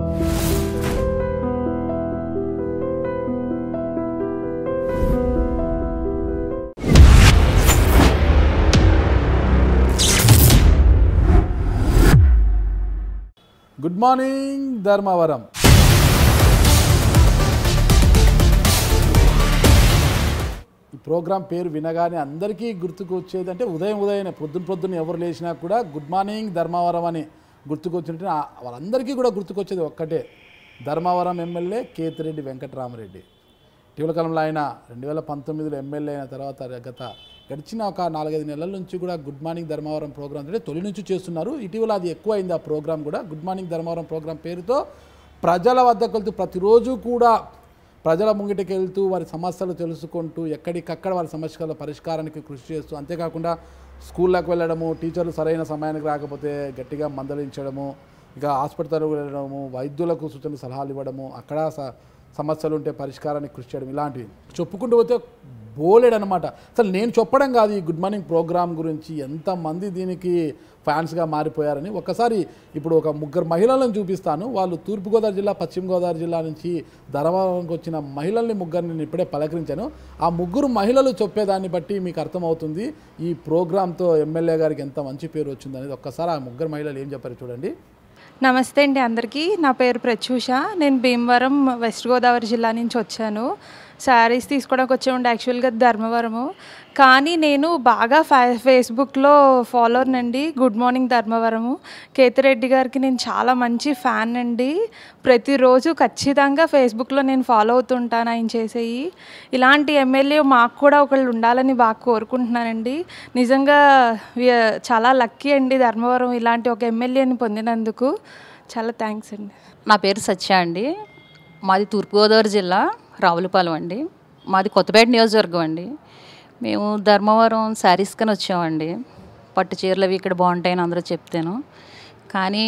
Good morning Dharmavaram ఈ programme పేరు వినగానే అందరికీ గుర్తుకు వచ్చేది అంటే ఉదయం ఉదయం పొద్దున పొద్దున్న ఎవరు లేచినా కూడా గుడ్ మార్నింగ్ ధర్మవరం అని గుర్తుకొచ్చినట్టు వాళ్ళందరికీ కూడా గుర్తుకొచ్చేది ఒక్కటే ధర్మవరం ఎమ్మెల్యే కేతిరెడ్డి వెంకటరామరెడ్డి ఇటీవల కాలంలో ఆయన రెండు వేల పంతొమ్మిదిలో ఎమ్మెల్యే అయిన తర్వాత గత గడిచిన ఒక నాలుగైదు నెలల నుంచి కూడా గుడ్ మార్నింగ్ ధర్మవరం ప్రోగ్రామ్ అంటే తొలి నుంచి చేస్తున్నారు ఇటీవల అది ఎక్కువైంది ఆ ప్రోగ్రామ్ కూడా గుడ్ మార్నింగ్ ధర్మవరం ప్రోగ్రాం పేరుతో ప్రజల వద్దకు వెళ్తూ ప్రతిరోజు కూడా ప్రజల ముంగిటికి వెళ్తూ వారి సమస్యలు తెలుసుకుంటూ ఎక్కడికక్కడ వారి సమస్యల పరిష్కారానికి కృషి చేస్తూ అంతేకాకుండా స్కూళ్ళకు వెళ్ళడము టీచర్లు సరైన సమయానికి రాకపోతే గట్టిగా మందలించడము ఇక హాస్పిటల్ వెళ్ళడము వైద్యులకు సూచనలు సలహాలు ఇవ్వడము అక్కడ సమస్యలు ఉంటే పరిష్కారానికి కృషి చేయడం ఇలాంటివి చెప్పుకుంటూ పోతే అనమాట అసలు నేను చెప్పడం కాదు ఈ గుడ్ మార్నింగ్ ప్రోగ్రామ్ గురించి ఎంతమంది దీనికి ఫ్యాన్స్గా మారిపోయారని ఒకసారి ఇప్పుడు ఒక ముగ్గురు మహిళలను చూపిస్తాను వాళ్ళు తూర్పుగోదావరి జిల్లా పశ్చిమ గోదావరి జిల్లా నుంచి ధర్మవరంకి వచ్చిన మహిళల్ని ముగ్గురిని నేను ఇప్పుడే పలకరించాను ఆ ముగ్గురు మహిళలు చెప్పేదాన్ని బట్టి మీకు అర్థమవుతుంది ఈ ప్రోగ్రామ్తో ఎమ్మెల్యే గారికి ఎంత మంచి పేరు వచ్చిందనేది ఒక్కసారి ఆ ముగ్గురు మహిళలు ఏం చెప్పారు చూడండి నమస్తే అండి అందరికీ నా పేరు ప్రత్యూష నేను భీమవరం వెస్ట్ గోదావరి జిల్లా నుంచి వచ్చాను శారీస్ తీసుకోవడానికి వచ్చే ఉండే యాక్చువల్గా ధర్మవరము కానీ నేను బాగా ఫేస్బుక్లో ఫాలోవర్ అండి గుడ్ మార్నింగ్ ధర్మవరము కేతిరెడ్డి గారికి నేను చాలా మంచి ఫ్యాన్ అండి ప్రతిరోజు ఖచ్చితంగా ఫేస్బుక్లో నేను ఫాలో అవుతుంటాను ఆయన చేసేవి ఇలాంటి ఎమ్మెల్యే మాకు కూడా ఒకళ్ళు ఉండాలని బాగా కోరుకుంటున్నానండి నిజంగా చాలా లక్కీ అండి ధర్మవరం ఇలాంటి ఒక ఎమ్మెల్యేని పొందినందుకు చాలా థ్యాంక్స్ అండి నా పేరు సత్య అండి మాది తూర్పుగోదావరి జిల్లా రావులపాలెం అండి మాది కొత్తపేట నియోజకవర్గం అండి మేము ధర్మవరం శారీస్ కని వచ్చామండి పట్టు చీరలు అవి ఇక్కడ బాగుంటాయని అందరూ చెప్తాను కానీ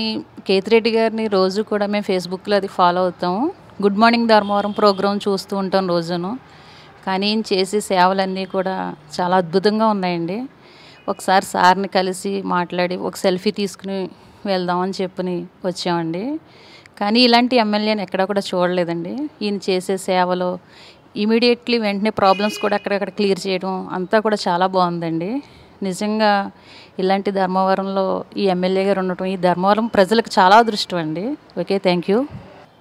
కేతిరెడ్డి గారిని రోజు కూడా మేము ఫేస్బుక్లో అది ఫాలో అవుతాము గుడ్ మార్నింగ్ ధర్మవరం ప్రోగ్రాం చూస్తూ ఉంటాం రోజును కానీ ఈయన చేసే సేవలన్నీ కూడా చాలా అద్భుతంగా ఉన్నాయండి ఒకసారి సార్ని కలిసి మాట్లాడి ఒక సెల్ఫీ తీసుకుని వెళ్దామని చెప్పుని వచ్చామండి కానీ ఇలాంటి ఎమ్మెల్యేని ఎక్కడ కూడా చూడలేదండి ఈయన చేసే సేవలు ఇమీడియట్లీ వెంటనే ప్రాబ్లమ్స్ కూడా అక్కడక్కడ క్లియర్ చేయడం అంతా కూడా చాలా బాగుందండి నిజంగా ఇలాంటి ధర్మవరంలో ఈ ఎమ్మెల్యే గారు ఉండటం ఈ ధర్మవరం ప్రజలకు చాలా అదృష్టం అండి ఓకే థ్యాంక్ యూ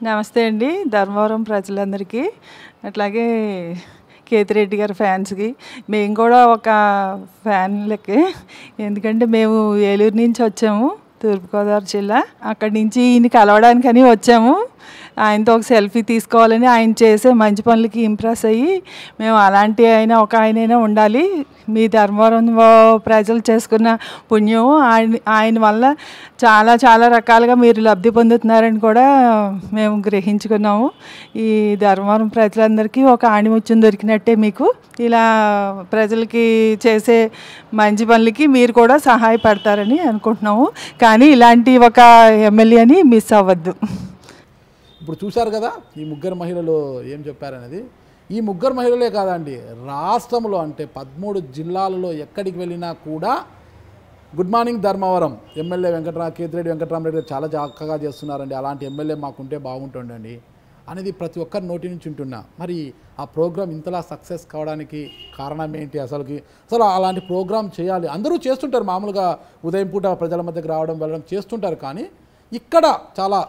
నమస్తే అండి ధర్మవరం ప్రజలందరికీ అట్లాగే కేతిరెడ్డి గారి ఫ్యాన్స్కి మేము కూడా ఒక ఫ్యాన్లకి ఎందుకంటే మేము ఏలూరు నుంచి వచ్చాము తూర్పుగోదావరి జిల్లా అక్కడి నుంచి ఈయన కలవడానికని వచ్చాము ఆయనతో ఒక సెల్ఫీ తీసుకోవాలని ఆయన చేసే మంచి పనులకి ఇంప్రెస్ అయ్యి మేము అలాంటి అయినా ఒక ఆయనైనా ఉండాలి మీ ధర్మవరం ప్రజలు చేసుకున్న పుణ్యం ఆయన ఆయన వల్ల చాలా చాలా రకాలుగా మీరు లబ్ధి పొందుతున్నారని కూడా మేము గ్రహించుకున్నాము ఈ ధర్మవరం ప్రజలందరికీ ఒక ఆణిముత్యం దొరికినట్టే మీకు ఇలా ప్రజలకి చేసే మంచి పనులకి మీరు కూడా సహాయపడతారని అనుకుంటున్నాము కానీ ఇలాంటి ఒక ఎమ్మెల్యేని మిస్ అవ్వద్దు ఇప్పుడు చూశారు కదా ఈ ముగ్గురు మహిళలు ఏం చెప్పారనేది ఈ ముగ్గురు మహిళలే కాదండి రాష్ట్రంలో అంటే పదమూడు జిల్లాలలో ఎక్కడికి వెళ్ళినా కూడా గుడ్ మార్నింగ్ ధర్మవరం ఎమ్మెల్యే వెంకటరా కేతిరెడ్డి వెంకటరామరెడ్డి గారు చాలా చక్కగా చేస్తున్నారండి అలాంటి ఎమ్మెల్యే మాకుంటే బాగుంటుండండి అనేది ప్రతి ఒక్కరి నోటి నుంచి ఉంటున్నా మరి ఆ ప్రోగ్రామ్ ఇంతలా సక్సెస్ కావడానికి కారణం ఏంటి అసలుకి అసలు అలాంటి ప్రోగ్రామ్ చేయాలి అందరూ చేస్తుంటారు మామూలుగా ఉదయం పూట ప్రజల మధ్యకి రావడం వెళ్ళడం చేస్తుంటారు కానీ ఇక్కడ చాలా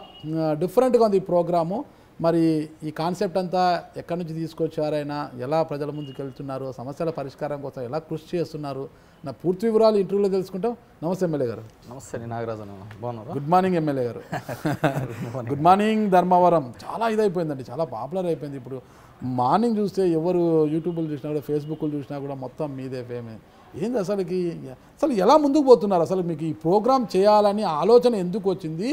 డిఫరెంట్గా ఉంది ఈ ప్రోగ్రాము మరి ఈ కాన్సెప్ట్ అంతా ఎక్కడి నుంచి తీసుకొచ్చారైనా ఎలా ప్రజల ముందుకు వెళ్తున్నారు సమస్యల పరిష్కారం కోసం ఎలా కృషి చేస్తున్నారు నా పూర్తి వివరాలు ఇంటర్వ్యూలో తెలుసుకుంటాం నమస్తే ఎమ్మెల్యే గారు నమస్తే నాగరాజన్ బాగున్నారు గుడ్ మార్నింగ్ ఎమ్మెల్యే గారు గుడ్ మార్నింగ్ ధర్మవరం చాలా ఇదైపోయిందండి చాలా పాపులర్ అయిపోయింది ఇప్పుడు మార్నింగ్ చూస్తే ఎవరు యూట్యూబ్లు చూసినా కూడా ఫేస్బుక్లు చూసినా కూడా మొత్తం మీదే ఫేమే ఏంది అసలుకి అసలు ఎలా ముందుకు పోతున్నారు అసలు మీకు ఈ ప్రోగ్రామ్ చేయాలని ఆలోచన ఎందుకు వచ్చింది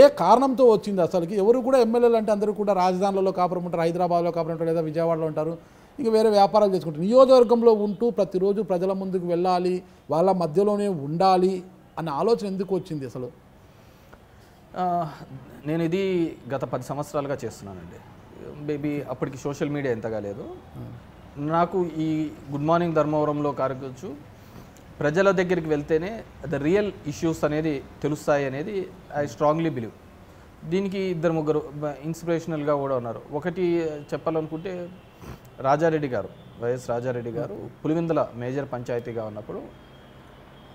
ఏ కారణంతో వచ్చింది అసలుకి ఎవరు కూడా ఎమ్మెల్యేలు అంటే అందరూ కూడా రాజధానులలో కాపురం ఉంటారు హైదరాబాద్లో కాపురం ఉంటారు లేదా విజయవాడలో ఉంటారు ఇంక వేరే వ్యాపారాలు చేసుకుంటారు నియోజకవర్గంలో ఉంటూ ప్రతిరోజు ప్రజల ముందుకు వెళ్ళాలి వాళ్ళ మధ్యలోనే ఉండాలి అన్న ఆలోచన ఎందుకు వచ్చింది అసలు నేను ఇది గత పది సంవత్సరాలుగా చేస్తున్నానండి మేబీ అప్పటికి సోషల్ మీడియా ఎంతగా లేదు నాకు ఈ గుడ్ మార్నింగ్ ధర్మవరంలో కారకొచ్చు ప్రజల దగ్గరికి వెళ్తేనే ద రియల్ ఇష్యూస్ అనేది తెలుస్తాయి అనేది ఐ స్ట్రాంగ్లీ బిలీవ్ దీనికి ఇద్దరు ముగ్గురు ఇన్స్పిరేషనల్గా కూడా ఉన్నారు ఒకటి చెప్పాలనుకుంటే రాజారెడ్డి గారు వైఎస్ రాజారెడ్డి గారు పులివిందల మేజర్ పంచాయతీగా ఉన్నప్పుడు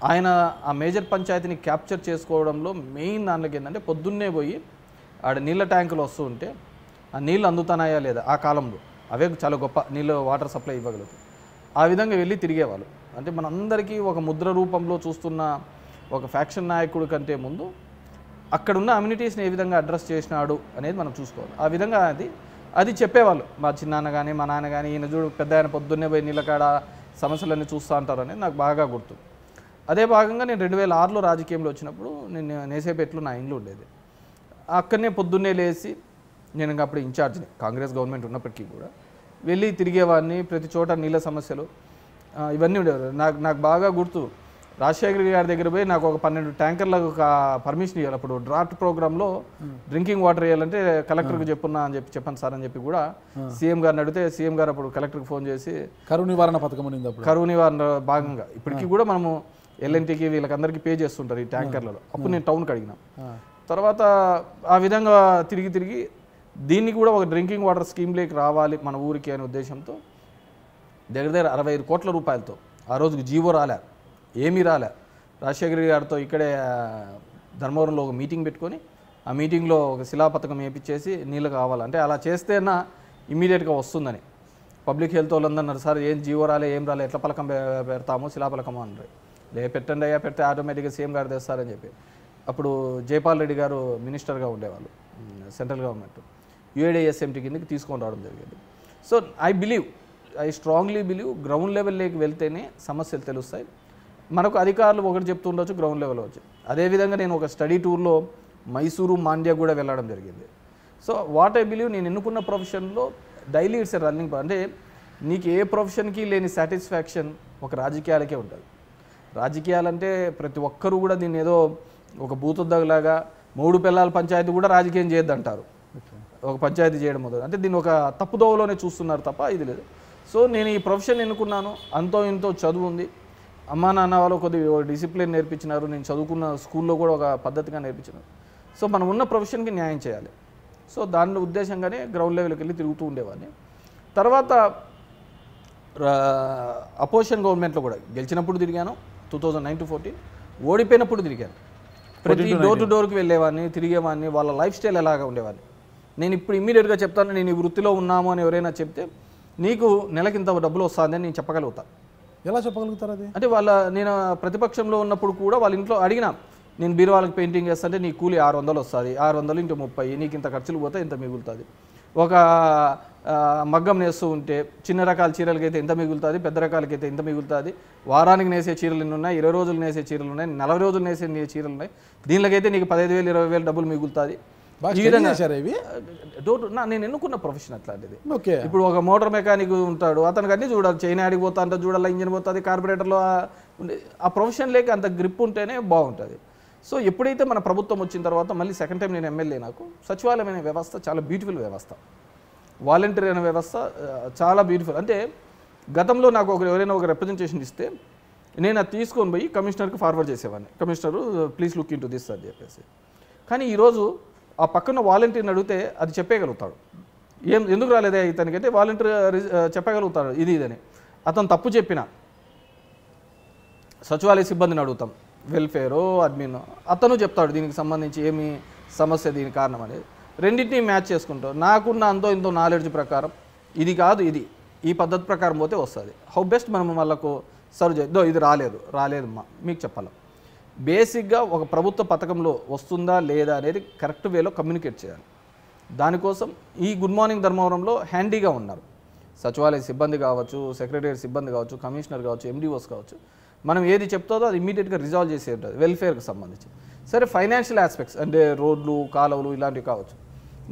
ఆయన ఆ మేజర్ పంచాయతీని క్యాప్చర్ చేసుకోవడంలో మెయిన్ దానిలోకి ఏంటంటే పొద్దున్నే పోయి ఆడ నీళ్ళ ట్యాంకులు వస్తూ ఉంటే ఆ నీళ్ళు అందుతున్నాయా లేదా ఆ కాలంలో అవే చాలా గొప్ప నీళ్ళు వాటర్ సప్లై ఇవ్వగలుగుతాయి ఆ విధంగా వెళ్ళి తిరిగేవాళ్ళు అంటే మనందరికీ ఒక ముద్ర రూపంలో చూస్తున్న ఒక ఫ్యాక్షన్ నాయకుడి కంటే ముందు అక్కడున్న అమ్యూనిటీస్ని ఏ విధంగా అడ్రస్ చేసినాడు అనేది మనం చూసుకోవాలి ఆ విధంగా అది అది చెప్పేవాళ్ళు మా చిన్నాన్న కానీ మా నాన్న కానీ ఈయన చూడు పెద్ద ఆయన పొద్దున్నే పోయి నీళ్ళకాడ సమస్యలన్నీ చూస్తూ ఉంటారు అనేది నాకు బాగా గుర్తు అదే భాగంగా నేను రెండు వేల ఆరులో రాజకీయంలో వచ్చినప్పుడు నేను నేసేపేట్లో నా ఇండ్లు ఉండేది అక్కడనే పొద్దున్నే లేచి నేను ఇంకా అప్పుడు ఇన్ఛార్జ్ని కాంగ్రెస్ గవర్నమెంట్ ఉన్నప్పటికీ కూడా వెళ్ళి తిరిగేవాడిని ప్రతి చోట నీళ్ళ సమస్యలు ఇవన్నీ ఉండేవారు నాకు నాకు బాగా గుర్తు రాజశేఖర్ గారి దగ్గర పోయి నాకు ఒక పన్నెండు ట్యాంకర్లకు పర్మిషన్ ఇవ్వాలి అప్పుడు డ్రాఫ్ట్ ప్రోగ్రాంలో డ్రింకింగ్ వాటర్ వేయాలంటే కలెక్టర్కి చెప్పున్నా అని చెప్పి చెప్పాను సార్ అని చెప్పి కూడా సీఎం గారిని అడిగితే సీఎం గారు అప్పుడు కలెక్టర్కి ఫోన్ చేసి కరువు నివారణ పథకం కరువు నివారణ భాగంగా ఇప్పటికీ కూడా మనము ఎల్ఎన్టీకి వీళ్ళకందరికీ పే చేస్తుంటారు ఈ ట్యాంకర్లలో అప్పుడు నేను టౌన్కి అడిగిన తర్వాత ఆ విధంగా తిరిగి తిరిగి దీన్ని కూడా ఒక డ్రింకింగ్ వాటర్ స్కీమ్లోకి రావాలి మన ఊరికి అనే ఉద్దేశంతో దగ్గర దగ్గర అరవై ఐదు కోట్ల రూపాయలతో ఆ రోజుకు జీవో రాలే ఏమీ రాలే రాజశేఖర గారితో ఇక్కడే ధర్మవరంలో ఒక మీటింగ్ పెట్టుకొని ఆ మీటింగ్లో ఒక శిలాపథకం వేపించేసి నీళ్ళు కావాలంటే అలా చేస్తేనా ఇమీడియట్గా వస్తుందని పబ్లిక్ హెల్త్ వాళ్ళందన్నారు సార్ ఏం జీవో రాలే ఏం రాలే ఎట్లా పలకం పెడతాము శిలాపలకము అన్నారు లే పెట్టండి అయ్యా పెడితే ఆటోమేటిక్గా సీఎం గారు తెస్తారని చెప్పి అప్పుడు జైపాల్ రెడ్డి గారు మినిస్టర్గా ఉండేవాళ్ళు సెంట్రల్ గవర్నమెంట్ యూఏడిఎస్ఎంటీ కిందకి తీసుకొని రావడం జరిగింది so I believe I strongly believe ground లెవెల్లోకి వెళ్తేనే సమస్యలు తెలుస్తాయి మనకు అధికారులు ఒకటి చెప్తుండొచ్చు గ్రౌండ్ లెవెల్ వచ్చి అదేవిధంగా నేను ఒక స్టడీ టూర్లో మైసూరు మాండ్యా కూడా వెళ్ళడం జరిగింది సో వాట్ ఐ బిలీవ్ నేను ఎన్నుకున్న ప్రొఫెషన్లో డైలీ ఇట్స్ రన్నింగ్ అంటే నీకు ఏ ప్రొఫెషన్కి లేని సాటిస్ఫాక్షన్ ఒక రాజకీయాలకే ఉంటుంది రాజకీయాలంటే ప్రతి ఒక్కరూ కూడా దీన్ని ఏదో ఒక బూతుద్దగలాగా మూడు పిల్లల పంచాయతీ కూడా రాజకీయం చేయొద్దంటారు ఒక పంచాయతీ చేయడం మొదలు అంటే దీన్ని ఒక తప్పుదోవలోనే చూస్తున్నారు తప్ప ఇది లేదు సో నేను ఈ ప్రొఫెషన్ ఎన్నుకున్నాను అంతో ఇంతో చదువు ఉంది అమ్మా నాన్న వాళ్ళు కొద్దిగా డిసిప్లిన్ నేర్పించినారు నేను చదువుకున్న స్కూల్లో కూడా ఒక పద్ధతిగా నేర్పించినారు సో మనం ఉన్న ప్రొఫెషన్కి న్యాయం చేయాలి సో దాని ఉద్దేశంగానే గ్రౌండ్ లెవెల్కి వెళ్ళి తిరుగుతూ ఉండేవాడిని తర్వాత అపోజిషన్ గవర్నమెంట్లో కూడా గెలిచినప్పుడు తిరిగాను two thousand nine to fourteen ఓడిపోయినప్పుడు తిరిగాను ప్రతి డోర్ టు డోర్కి వెళ్ళేవాడిని తిరిగేవాడిని వాళ్ళ లైఫ్ స్టైల్ ఎలాగా ఉండేవాడిని నేను ఇప్పుడు ఇమీడియట్గా చెప్తాను నేను ఈ వృత్తిలో ఉన్నాము అని ఎవరైనా చెప్తే నీకు నెలకింత డబ్బులు వస్తుందని నేను చెప్పగలుగుతాను ఎలా చెప్పగలుగుతారు అది అంటే వాళ్ళ నేను ప్రతిపక్షంలో ఉన్నప్పుడు కూడా వాళ్ళ ఇంట్లో అడిగినా నేను బీరువాళ్ళకి పెయింటింగ్ చేస్తుంటే నీ కూలి ఆరు వందలు వస్తుంది ఆరు వందలు ఇంటి ముప్పై నీకు ఇంత ఖర్చులు పోతే ఇంత మిగులుతుంది ఒక మగ్గం నేస్తూ ఉంటే చిన్న రకాల చీరలకైతే ఎంత మిగులుతుంది పెద్ద రకాలకైతే ఎంత మిగులుతుంది వారానికి నేసే చీరలు ఎన్ని ఉన్నాయి ఇరవై రోజులు నేసే చీరలు ఉన్నాయి నలభై రోజులు నేసే చీరలు ఉన్నాయి దీనికైతే నీకు పదహైదు వేలు ఇరవై వేలు డబ్బులు మిగులుతుంది నేను ఎన్నుకున్న ప్రొఫెషన్ అట్లాంటిది ఓకే ఇప్పుడు ఒక మోటార్ మెకానిక్ ఉంటాడు అతనికి అన్ని చూడాలి చైనా ఆడికి పోతా అంటే చూడాలి ఇంజిన్ పోతుంది కార్పొరేటర్లో ఆ ప్రొఫెషన్ లేక అంత గ్రిప్ ఉంటేనే బాగుంటుంది సో ఎప్పుడైతే మన ప్రభుత్వం వచ్చిన తర్వాత మళ్ళీ సెకండ్ టైం నేను ఎమ్మెల్యే నాకు సచివాలయం అనే వ్యవస్థ చాలా బ్యూటిఫుల్ వ్యవస్థ వాలంటీర్ అనే వ్యవస్థ చాలా బ్యూటిఫుల్ అంటే గతంలో నాకు ఒక ఎవరైనా ఒక రిప్రజెంటేషన్ ఇస్తే నేను అది తీసుకొని పోయి కమిషనర్కి ఫార్వర్డ్ చేసేవాడిని commissioner please look into this అని చెప్పేసి కానీ ఈరోజు ఆ పక్కన వాలంటీర్ని అడిగితే అది చెప్పేయగలుగుతాడు ఏం ఎందుకు రాలేదే ఇతనికైతే వాలంటీర్ చెప్పగలుగుతాడు ఇది ఇదని అతను తప్పు చెప్పిన సచివాలయ సిబ్బందిని అడుగుతాం వెల్ఫేరో అడ్మిన్ అతను చెప్తాడు దీనికి సంబంధించి ఏమి సమస్య దీని కారణం అనేది రెండింటినీ మ్యాచ్ చేసుకుంటాం నాకున్న అంతో ఇంతో నాలెడ్జ్ ప్రకారం ఇది కాదు ఇది ఈ పద్ధతి ప్రకారం పోతే వస్తుంది హౌ బెస్ట్ మనం వాళ్ళకు సర్వ్ చేద్దో ఇది రాలేదు రాలేదు మీకు చెప్పాలి బేసిక్గా ఒక ప్రభుత్వ పథకంలో వస్తుందా లేదా అనేది కరెక్ట్ వేలో కమ్యూనికేట్ చేయాలి దానికోసం ఈ గుడ్ మార్నింగ్ ధర్మవరంలో హ్యాండీగా ఉన్నారు సచివాలయ సిబ్బంది కావచ్చు సెక్రటరీ సిబ్బంది కావచ్చు కమిషనర్ కావచ్చు ఎండిఓస్ కావచ్చు మనం ఏది చెప్తుందో అది ఇమీడియట్గా రిజాల్వ్ చేసే ఉంటుంది వెల్ఫేర్కి సంబంధించి సరే ఫైనాన్షియల్ ఆస్పెక్ట్స్ అంటే రోడ్లు కాలువలు ఇలాంటివి కావచ్చు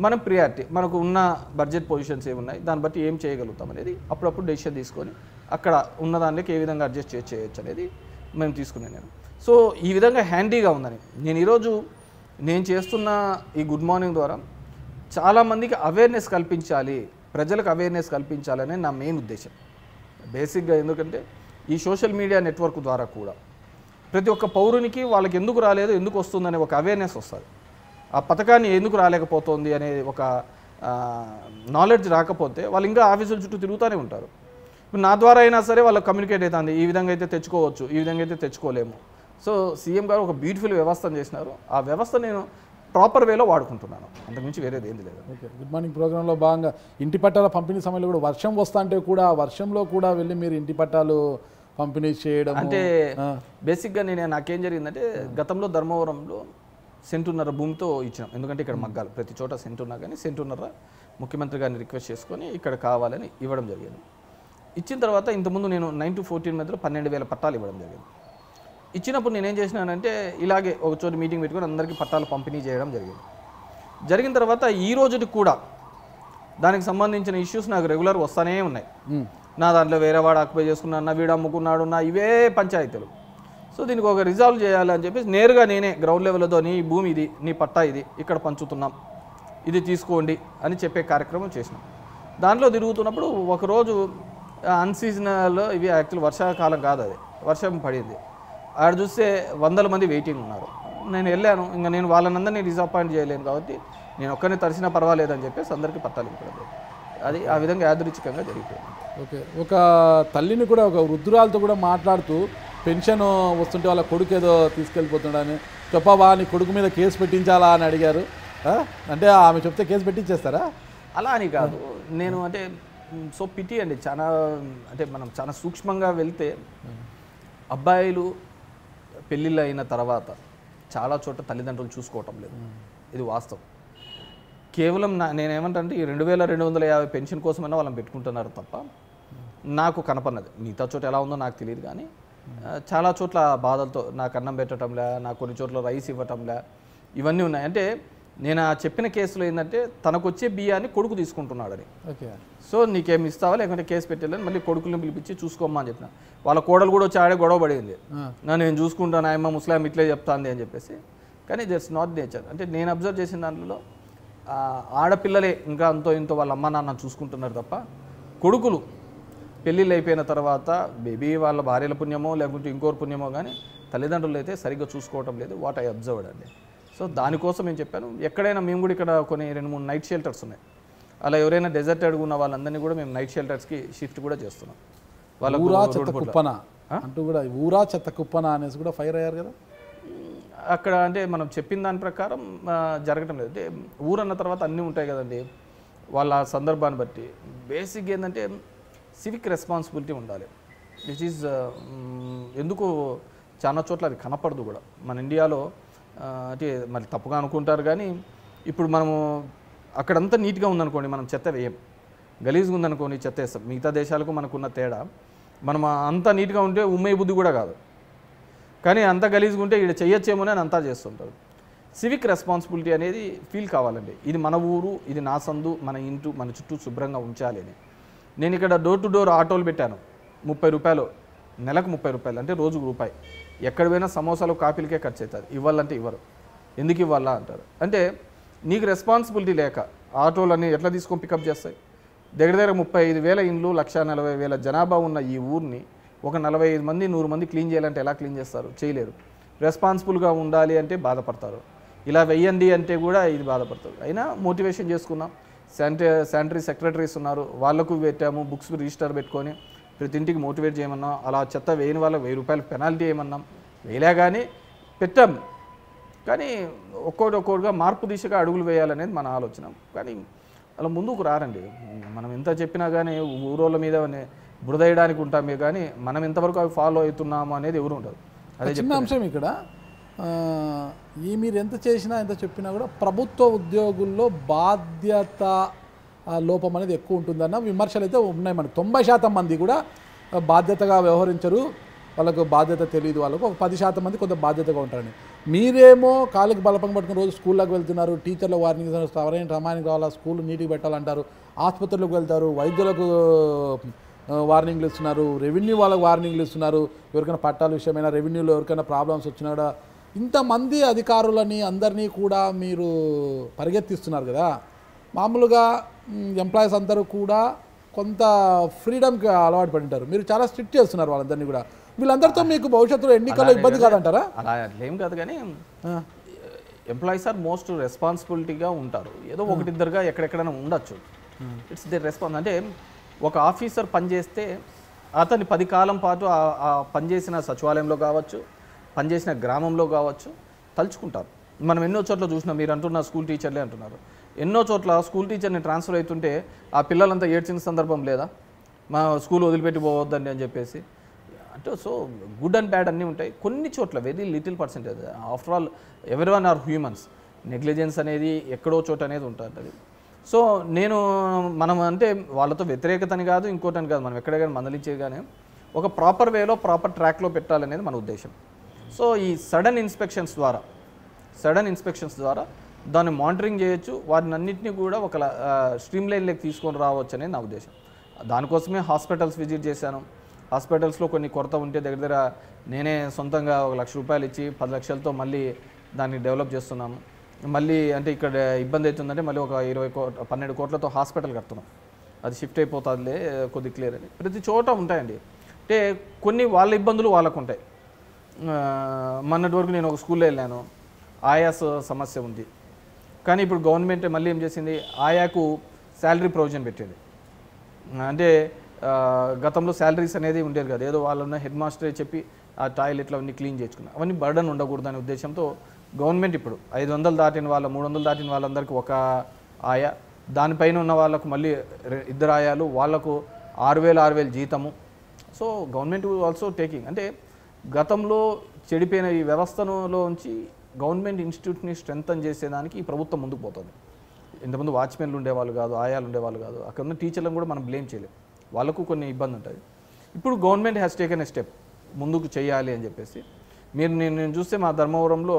మనం ప్రియారిటీ మనకు ఉన్న బడ్జెట్ పొజిషన్స్ ఏమున్నాయి దాన్ని బట్టి ఏం చేయగలుగుతాం అనేది అప్పుడప్పుడు డెసిషన్ తీసుకొని అక్కడ ఉన్న ఏ విధంగా అడ్జస్ట్ చేయొచ్చు అనేది మేము తీసుకునే నేను సో ఈ విధంగా హ్యాండీగా ఉందని నేను ఈరోజు నేను చేస్తున్న ఈ గుడ్ మార్నింగ్ ద్వారా చాలామందికి అవేర్నెస్ కల్పించాలి ప్రజలకు అవేర్నెస్ కల్పించాలనే నా మెయిన్ ఉద్దేశం బేసిక్గా ఎందుకంటే ఈ సోషల్ మీడియా నెట్వర్క్ ద్వారా కూడా ప్రతి ఒక్క పౌరునికి వాళ్ళకి ఎందుకు రాలేదు ఎందుకు వస్తుందనే ఒక అవేర్నెస్ వస్తుంది ఆ పథకాన్ని ఎందుకు రాలేకపోతుంది అనే ఒక నాలెడ్జ్ రాకపోతే వాళ్ళు ఇంకా ఆఫీసుల చుట్టూ తిరుగుతూనే ఉంటారు నా ద్వారా అయినా సరే వాళ్ళకి కమ్యూనికేట్ అవుతుంది ఈ విధంగా అయితే తెచ్చుకోవచ్చు ఈ విధంగా అయితే తెచ్చుకోలేము సో సీఎం గారు ఒక బ్యూటిఫుల్ వ్యవస్థను చేసినారు ఆ వ్యవస్థ నేను ప్రాపర్ వేలో వాడుకుంటున్నాను అంతకుమించి వేరేది ఏంది లేదు గుడ్ మార్నింగ్ ప్రోగ్రాంలో భాగంగా ఇంటి పట్టాల పంపిణీ సమయంలో కూడా వర్షం వస్తా అంటే కూడా వర్షంలో కూడా వెళ్ళి మీరు ఇంటి పట్టాలు పంపిణీ చేయడం అంటే బేసిక్గా నేను నాకేం జరిగిందంటే గతంలో ధర్మవరంలో సెంటున్నర భూమితో ఇచ్చినాం ఎందుకంటే ఇక్కడ మగ్గాలు ప్రతి చోట సెంటున్నా కానీ సెంటున్నర ముఖ్యమంత్రి గారిని రిక్వెస్ట్ చేసుకొని ఇక్కడ కావాలని ఇవ్వడం జరిగింది ఇచ్చిన తర్వాత ఇంతకుముందు నేను నైన్ టు ఫోర్టీన్ మధ్యలో పన్నెండు వేల పట్టాలు ఇవ్వడం జరిగింది ఇచ్చినప్పుడు నేనేం చేసినానంటే ఇలాగే ఒక చోటు మీటింగ్ పెట్టుకొని అందరికీ పట్టాలు పంపిణీ చేయడం జరిగింది జరిగిన తర్వాత ఈ రోజుకి కూడా దానికి సంబంధించిన ఇష్యూస్ నాకు రెగ్యులర్ వస్తూనే ఉన్నాయి నా దాంట్లో వేరే వాడు ఆక్యుపై చేసుకున్నా నా వీడు అమ్ముకున్నాడు నా ఇవే పంచాయతీలు సో దీనికి ఒక రిజాల్వ్ చేయాలి అని చెప్పేసి నేరుగా నేనే గ్రౌండ్ లెవెల్తో నీ భూమి ఇది నీ పట్టా ఇది ఇక్కడ పంచుతున్నాం ఇది తీసుకోండి అని చెప్పే కార్యక్రమం చేసినాం దాంట్లో తిరుగుతున్నప్పుడు ఒకరోజు అన్సీజనల్ ఇవి యాక్చువల్ వర్షాకాలం కాదు అది వర్షం పడింది ఆడ చూస్తే వందల మంది వెయిటింగ్ ఉన్నారు నేను వెళ్ళాను ఇంకా నేను వాళ్ళనందరినీ డిసప్పాయింట్ చేయలేను కాబట్టి నేను ఒక్కరిని తరిసినా పర్వాలేదని చెప్పేసి అందరికీ పట్టాలి ఇప్పుడు అది ఆ విధంగా యాదృచ్ఛికంగా జరిగిపోయింది ఓకే ఒక తల్లిని కూడా ఒక వృద్ధురాలతో కూడా మాట్లాడుతూ పెన్షన్ వస్తుంటే వాళ్ళ కొడుకు ఏదో తీసుకెళ్ళిపోతున్నాడని చెప్పవా నీ కొడుకు మీద కేసు పెట్టించాలా అని అడిగారు అంటే ఆమె చెప్తే కేసు పెట్టించేస్తారా అలా అని కాదు నేను అంటే సో పిటి అండి చాలా అంటే మనం చాలా సూక్ష్మంగా వెళ్తే అబ్బాయిలు పెళ్ళిళ్ళు అయిన తర్వాత చాలా చోట్ల తల్లిదండ్రులు చూసుకోవటం లేదు ఇది వాస్తవం కేవలం నా నేనేమంటే ఈ రెండు వేల రెండు వందల యాభై పెన్షన్ కోసమైనా వాళ్ళని పెట్టుకుంటున్నారు తప్ప నాకు కనపడినది మిగతా చోట ఎలా ఉందో నాకు తెలియదు కానీ చాలా చోట్ల బాధలతో నాకు అన్నం పెట్టడంలే నాకు కొన్ని చోట్ల రైస్ ఇవ్వటంలే ఇవన్నీ ఉన్నాయి అంటే నేను ఆ చెప్పిన కేసులో ఏంటంటే తనకు వచ్చే బియ్యాన్ని కొడుకు తీసుకుంటున్నాడని ఓకే సో నీకేం ఇస్తావా లేకుంటే కేసు పెట్టాలని మళ్ళీ కొడుకులను పిలిపించి చూసుకోమ్మా అని చెప్పిన వాళ్ళ కోడలు కూడా వచ్చి ఆడే గొడవ పడింది నేను చూసుకుంటాను ఆయమ్మ ముస్లాం ఇట్లే చెప్తాంది అని చెప్పేసి కానీ దట్స్ నాట్ నేచర్ అంటే నేను అబ్జర్వ్ చేసిన దాంట్లో ఆడపిల్లలే ఇంకా అంతో ఇంతో వాళ్ళ అమ్మ నాన్న చూసుకుంటున్నారు తప్ప కొడుకులు పెళ్ళిళ్ళు అయిపోయిన తర్వాత బేబీ వాళ్ళ భార్యల పుణ్యమో లేకుంటే ఇంకోరు పుణ్యమో కానీ తల్లిదండ్రులు అయితే సరిగ్గా చూసుకోవటం లేదు వాట్ ఐ అబ్జర్వ్డ్ అండి సో దానికోసం నేను చెప్పాను ఎక్కడైనా మేము కూడా ఇక్కడ కొన్ని రెండు మూడు నైట్ షెల్టర్స్ ఉన్నాయి అలా ఎవరైనా డెజర్ట్ అడుగున్న వాళ్ళందరినీ కూడా మేము నైట్ షెల్టర్స్కి షిఫ్ట్ కూడా చేస్తున్నాం వాళ్ళ ఊరా చెత్త కుప్పన అంటూ కూడా ఊరా చెత్త కుప్పన అనేసి కూడా ఫైర్ అయ్యారు కదా అక్కడ అంటే మనం చెప్పిన దాని ప్రకారం జరగటం లేదు అంటే ఊరన్న తర్వాత అన్నీ ఉంటాయి కదండి వాళ్ళ సందర్భాన్ని బట్టి బేసిక్ ఏంటంటే సివిక్ రెస్పాన్సిబిలిటీ ఉండాలి విచ్ ఈజ్ ఎందుకు చాలా చోట్ల అది కనపడదు కూడా మన ఇండియాలో అంటే మరి తప్పుగా అనుకుంటారు కానీ ఇప్పుడు మనము అక్కడంతా నీట్గా ఉందనుకోండి మనం చెత్త వేయం గలీజ్గా ఉందనుకోండి చెత్త వేస్తాం మిగతా దేశాలకు మనకున్న తేడా మనం అంత నీట్గా ఉంటే ఉమ్మే బుద్ధి కూడా కాదు కానీ అంత గలీజ్గా ఉంటే ఇక్కడ చేయొచ్చేమో అని అంతా చేస్తుంటారు సివిక్ రెస్పాన్సిబిలిటీ అనేది ఫీల్ కావాలండి ఇది మన ఊరు ఇది నా సందు మన ఇంటు మన చుట్టూ శుభ్రంగా ఉంచాలి అని నేను ఇక్కడ డోర్ టు డోర్ ఆటోలు పెట్టాను ముప్పై రూపాయలు నెలకు ముప్పై రూపాయలు అంటే రోజుకు రూపాయి ఎక్కడ పోయినా సమోసాలు కాపీలకే ఖర్చు అవుతుంది ఇవ్వాలంటే ఇవ్వరు ఎందుకు ఇవ్వాలా అంటారు అంటే నీకు రెస్పాన్సిబిలిటీ లేక ఆటోలన్నీ ఎట్లా తీసుకొని పికప్ చేస్తాయి దగ్గర దగ్గర ముప్పై ఐదు వేల ఇండ్లు లక్ష నలభై వేల జనాభా ఉన్న ఈ ఊరిని ఒక నలభై ఐదు మంది నూరు మంది క్లీన్ చేయాలంటే ఎలా క్లీన్ చేస్తారు చేయలేరు రెస్పాన్సిబుల్గా ఉండాలి అంటే బాధపడతారు ఇలా వెయ్యండి అంటే కూడా ఇది బాధపడతారు అయినా మోటివేషన్ చేసుకున్నాం శానిటరీ సెక్రటరీస్ ఉన్నారు వాళ్ళకు పెట్టాము బుక్స్ రిజిస్టర్ పెట్టుకొని ప్రతి ఇంటికి మోటివేట్ చేయమన్నాం అలా చెత్త వేయని వాళ్ళకి వెయ్యి రూపాయల పెనాల్టీ వేయమన్నాం వేయలే కానీ పెట్టాం కానీ ఒక్కోటి ఒక్కోటిగా మార్పు దిశగా అడుగులు వేయాలనేది మన ఆలోచన కానీ అలా ముందుకు రారండి మనం ఎంత చెప్పినా కానీ ఊరోళ్ళ మీద బురదయడానికి ఉంటామే కానీ మనం ఎంతవరకు అవి ఫాలో అవుతున్నాము అనేది ఎవరు ఉండదు అదే చిన్న అంశం ఇక్కడ ఈ మీరు ఎంత చేసినా ఎంత చెప్పినా కూడా ప్రభుత్వ ఉద్యోగుల్లో బాధ్యత లోపం అనేది ఎక్కువ ఉంటుందన్న విమర్శలు అయితే ఉన్నాయి మనకు తొంభై శాతం మంది కూడా బాధ్యతగా వ్యవహరించరు వాళ్ళకు బాధ్యత తెలియదు వాళ్ళకు ఒక పది శాతం మంది కొంత బాధ్యతగా ఉంటారని మీరేమో కాలికి బలపం పట్టుకుని రోజు స్కూళ్ళకి వెళ్తున్నారు టీచర్లు వార్నింగ్ ఎవరైనా రమానికి రావాలా స్కూల్ నీటికి పెట్టాలంటారు ఆసుపత్రులకు వెళ్తారు వైద్యులకు వార్నింగ్లు ఇస్తున్నారు రెవెన్యూ వాళ్ళకి వార్నింగ్లు ఇస్తున్నారు ఎవరికైనా పట్టాల విషయమైనా రెవెన్యూలో ఎవరికైనా ప్రాబ్లమ్స్ వచ్చినా కూడా ఇంతమంది అధికారులని అందరినీ కూడా మీరు పరిగెత్తిస్తున్నారు కదా మామూలుగా ఎంప్లాయీస్ అందరూ కూడా కొంత ఫ్రీడమ్కి అలవాటు పడింటారు మీరు చాలా స్ట్రిక్ట్ చేస్తున్నారు వాళ్ళందరినీ కూడా వీళ్ళందరితో మీకు భవిష్యత్తులో ఎన్నికల్లో ఇబ్బంది కాదంటారా అలా ఏం కాదు కానీ ఎంప్లాయీస్ ఆర్ మోస్ట్ రెస్పాన్సిబిలిటీగా ఉంటారు ఏదో ఒకటిద్దరుగా ఎక్కడెక్కడైనా ఉండొచ్చు ఇట్స్ ది రెస్పాన్స్ అంటే ఒక ఆఫీసర్ పనిచేస్తే అతని పది కాలం పాటు పనిచేసిన సచివాలయంలో కావచ్చు పనిచేసిన గ్రామంలో కావచ్చు తలుచుకుంటారు మనం ఎన్నో చోట్ల చూసినాం మీరు అంటున్న స్కూల్ టీచర్లే అంటున్నారు ఎన్నో చోట్ల స్కూల్ టీచర్ని ట్రాన్స్ఫర్ అవుతుంటే ఆ పిల్లలంతా ఏడ్చిన సందర్భం లేదా మా స్కూల్ వదిలిపెట్టి పోవద్దండి అని చెప్పేసి అంటే సో గుడ్ అండ్ బ్యాడ్ అన్నీ ఉంటాయి కొన్ని చోట్ల very little percentage after all everyone are humans negligence అనేది ఎక్కడో చోట అనేది ఉంటుంది సో నేను మనం అంటే వాళ్ళతో వ్యతిరేకతని కాదు ఇంకోటని కాదు మనం ఎక్కడైనా కానీ కానీ ఒక ప్రాపర్ వేలో ప్రాపర్ ట్రాక్లో పెట్టాలనేది మన ఉద్దేశం సో ఈ సడన్ ఇన్స్పెక్షన్స్ ద్వారా సడన్ ఇన్స్పెక్షన్స్ ద్వారా దాన్ని మానిటరింగ్ చేయొచ్చు వారిని అన్నింటినీ కూడా ఒక స్ట్రీమ్ లైన్లోకి తీసుకొని రావచ్చు అనేది నా ఉద్దేశం దానికోసమే హాస్పిటల్స్ విజిట్ చేశాను హాస్పిటల్స్లో కొన్ని కొరత ఉంటే దగ్గర దగ్గర నేనే సొంతంగా ఒక లక్ష రూపాయలు ఇచ్చి పది లక్షలతో మళ్ళీ దాన్ని డెవలప్ చేస్తున్నాము మళ్ళీ అంటే ఇక్కడ ఇబ్బంది అవుతుందంటే మళ్ళీ ఒక ఇరవై కోట్ల పన్నెండు కోట్లతో హాస్పిటల్ కడుతున్నాం అది షిఫ్ట్ అయిపోతుందిలే కొద్ది క్లియర్ అని ప్రతి చోట ఉంటాయండి అంటే కొన్ని వాళ్ళ ఇబ్బందులు వాళ్ళకు ఉంటాయి మొన్నటి వరకు నేను ఒక స్కూల్లో వెళ్ళాను ఆయాస సమస్య ఉంది కానీ ఇప్పుడు గవర్నమెంట్ మళ్ళీ ఏం చేసింది ఆయాకు శాలరీ ప్రొవిజన్ పెట్టేది అంటే గతంలో శాలరీస్ అనేది ఉండేది కదా ఏదో వాళ్ళు ఉన్న హెడ్ మాస్టరే చెప్పి ఆ టాయిలెట్లు అవన్నీ క్లీన్ చేసుకున్నా అవన్నీ బర్డన్ ఉండకూడదు అనే ఉద్దేశంతో గవర్నమెంట్ ఇప్పుడు ఐదు వందలు దాటిన వాళ్ళ మూడు వందలు దాటిన వాళ్ళందరికీ ఒక ఆయా దానిపైన ఉన్న వాళ్ళకు మళ్ళీ ఇద్దరు ఆయాలు వాళ్ళకు ఆరు వేలు ఆరు వేలు జీతము సో గవర్నమెంట్ ఆల్సో టేకింగ్ అంటే గతంలో చెడిపోయిన ఈ వ్యవస్థలో ఉంచి గవర్నమెంట్ ఇన్స్టిట్యూట్ని స్ట్రెంగ్తన్ చేసేదానికి ఈ ప్రభుత్వం ముందుకు పోతుంది ఇంతకుముందు వాచ్మెన్లు ఉండేవాళ్ళు కాదు ఆయాలు ఉండేవాళ్ళు కాదు అక్కడ ఉన్న టీచర్లను కూడా మనం బ్లేమ్ చేయలేం వాళ్ళకు కొన్ని ఇబ్బంది ఉంటుంది ఇప్పుడు government has taken a step ముందుకు చేయాలి అని చెప్పేసి మీరు నేను నేను చూస్తే మా ధర్మవరంలో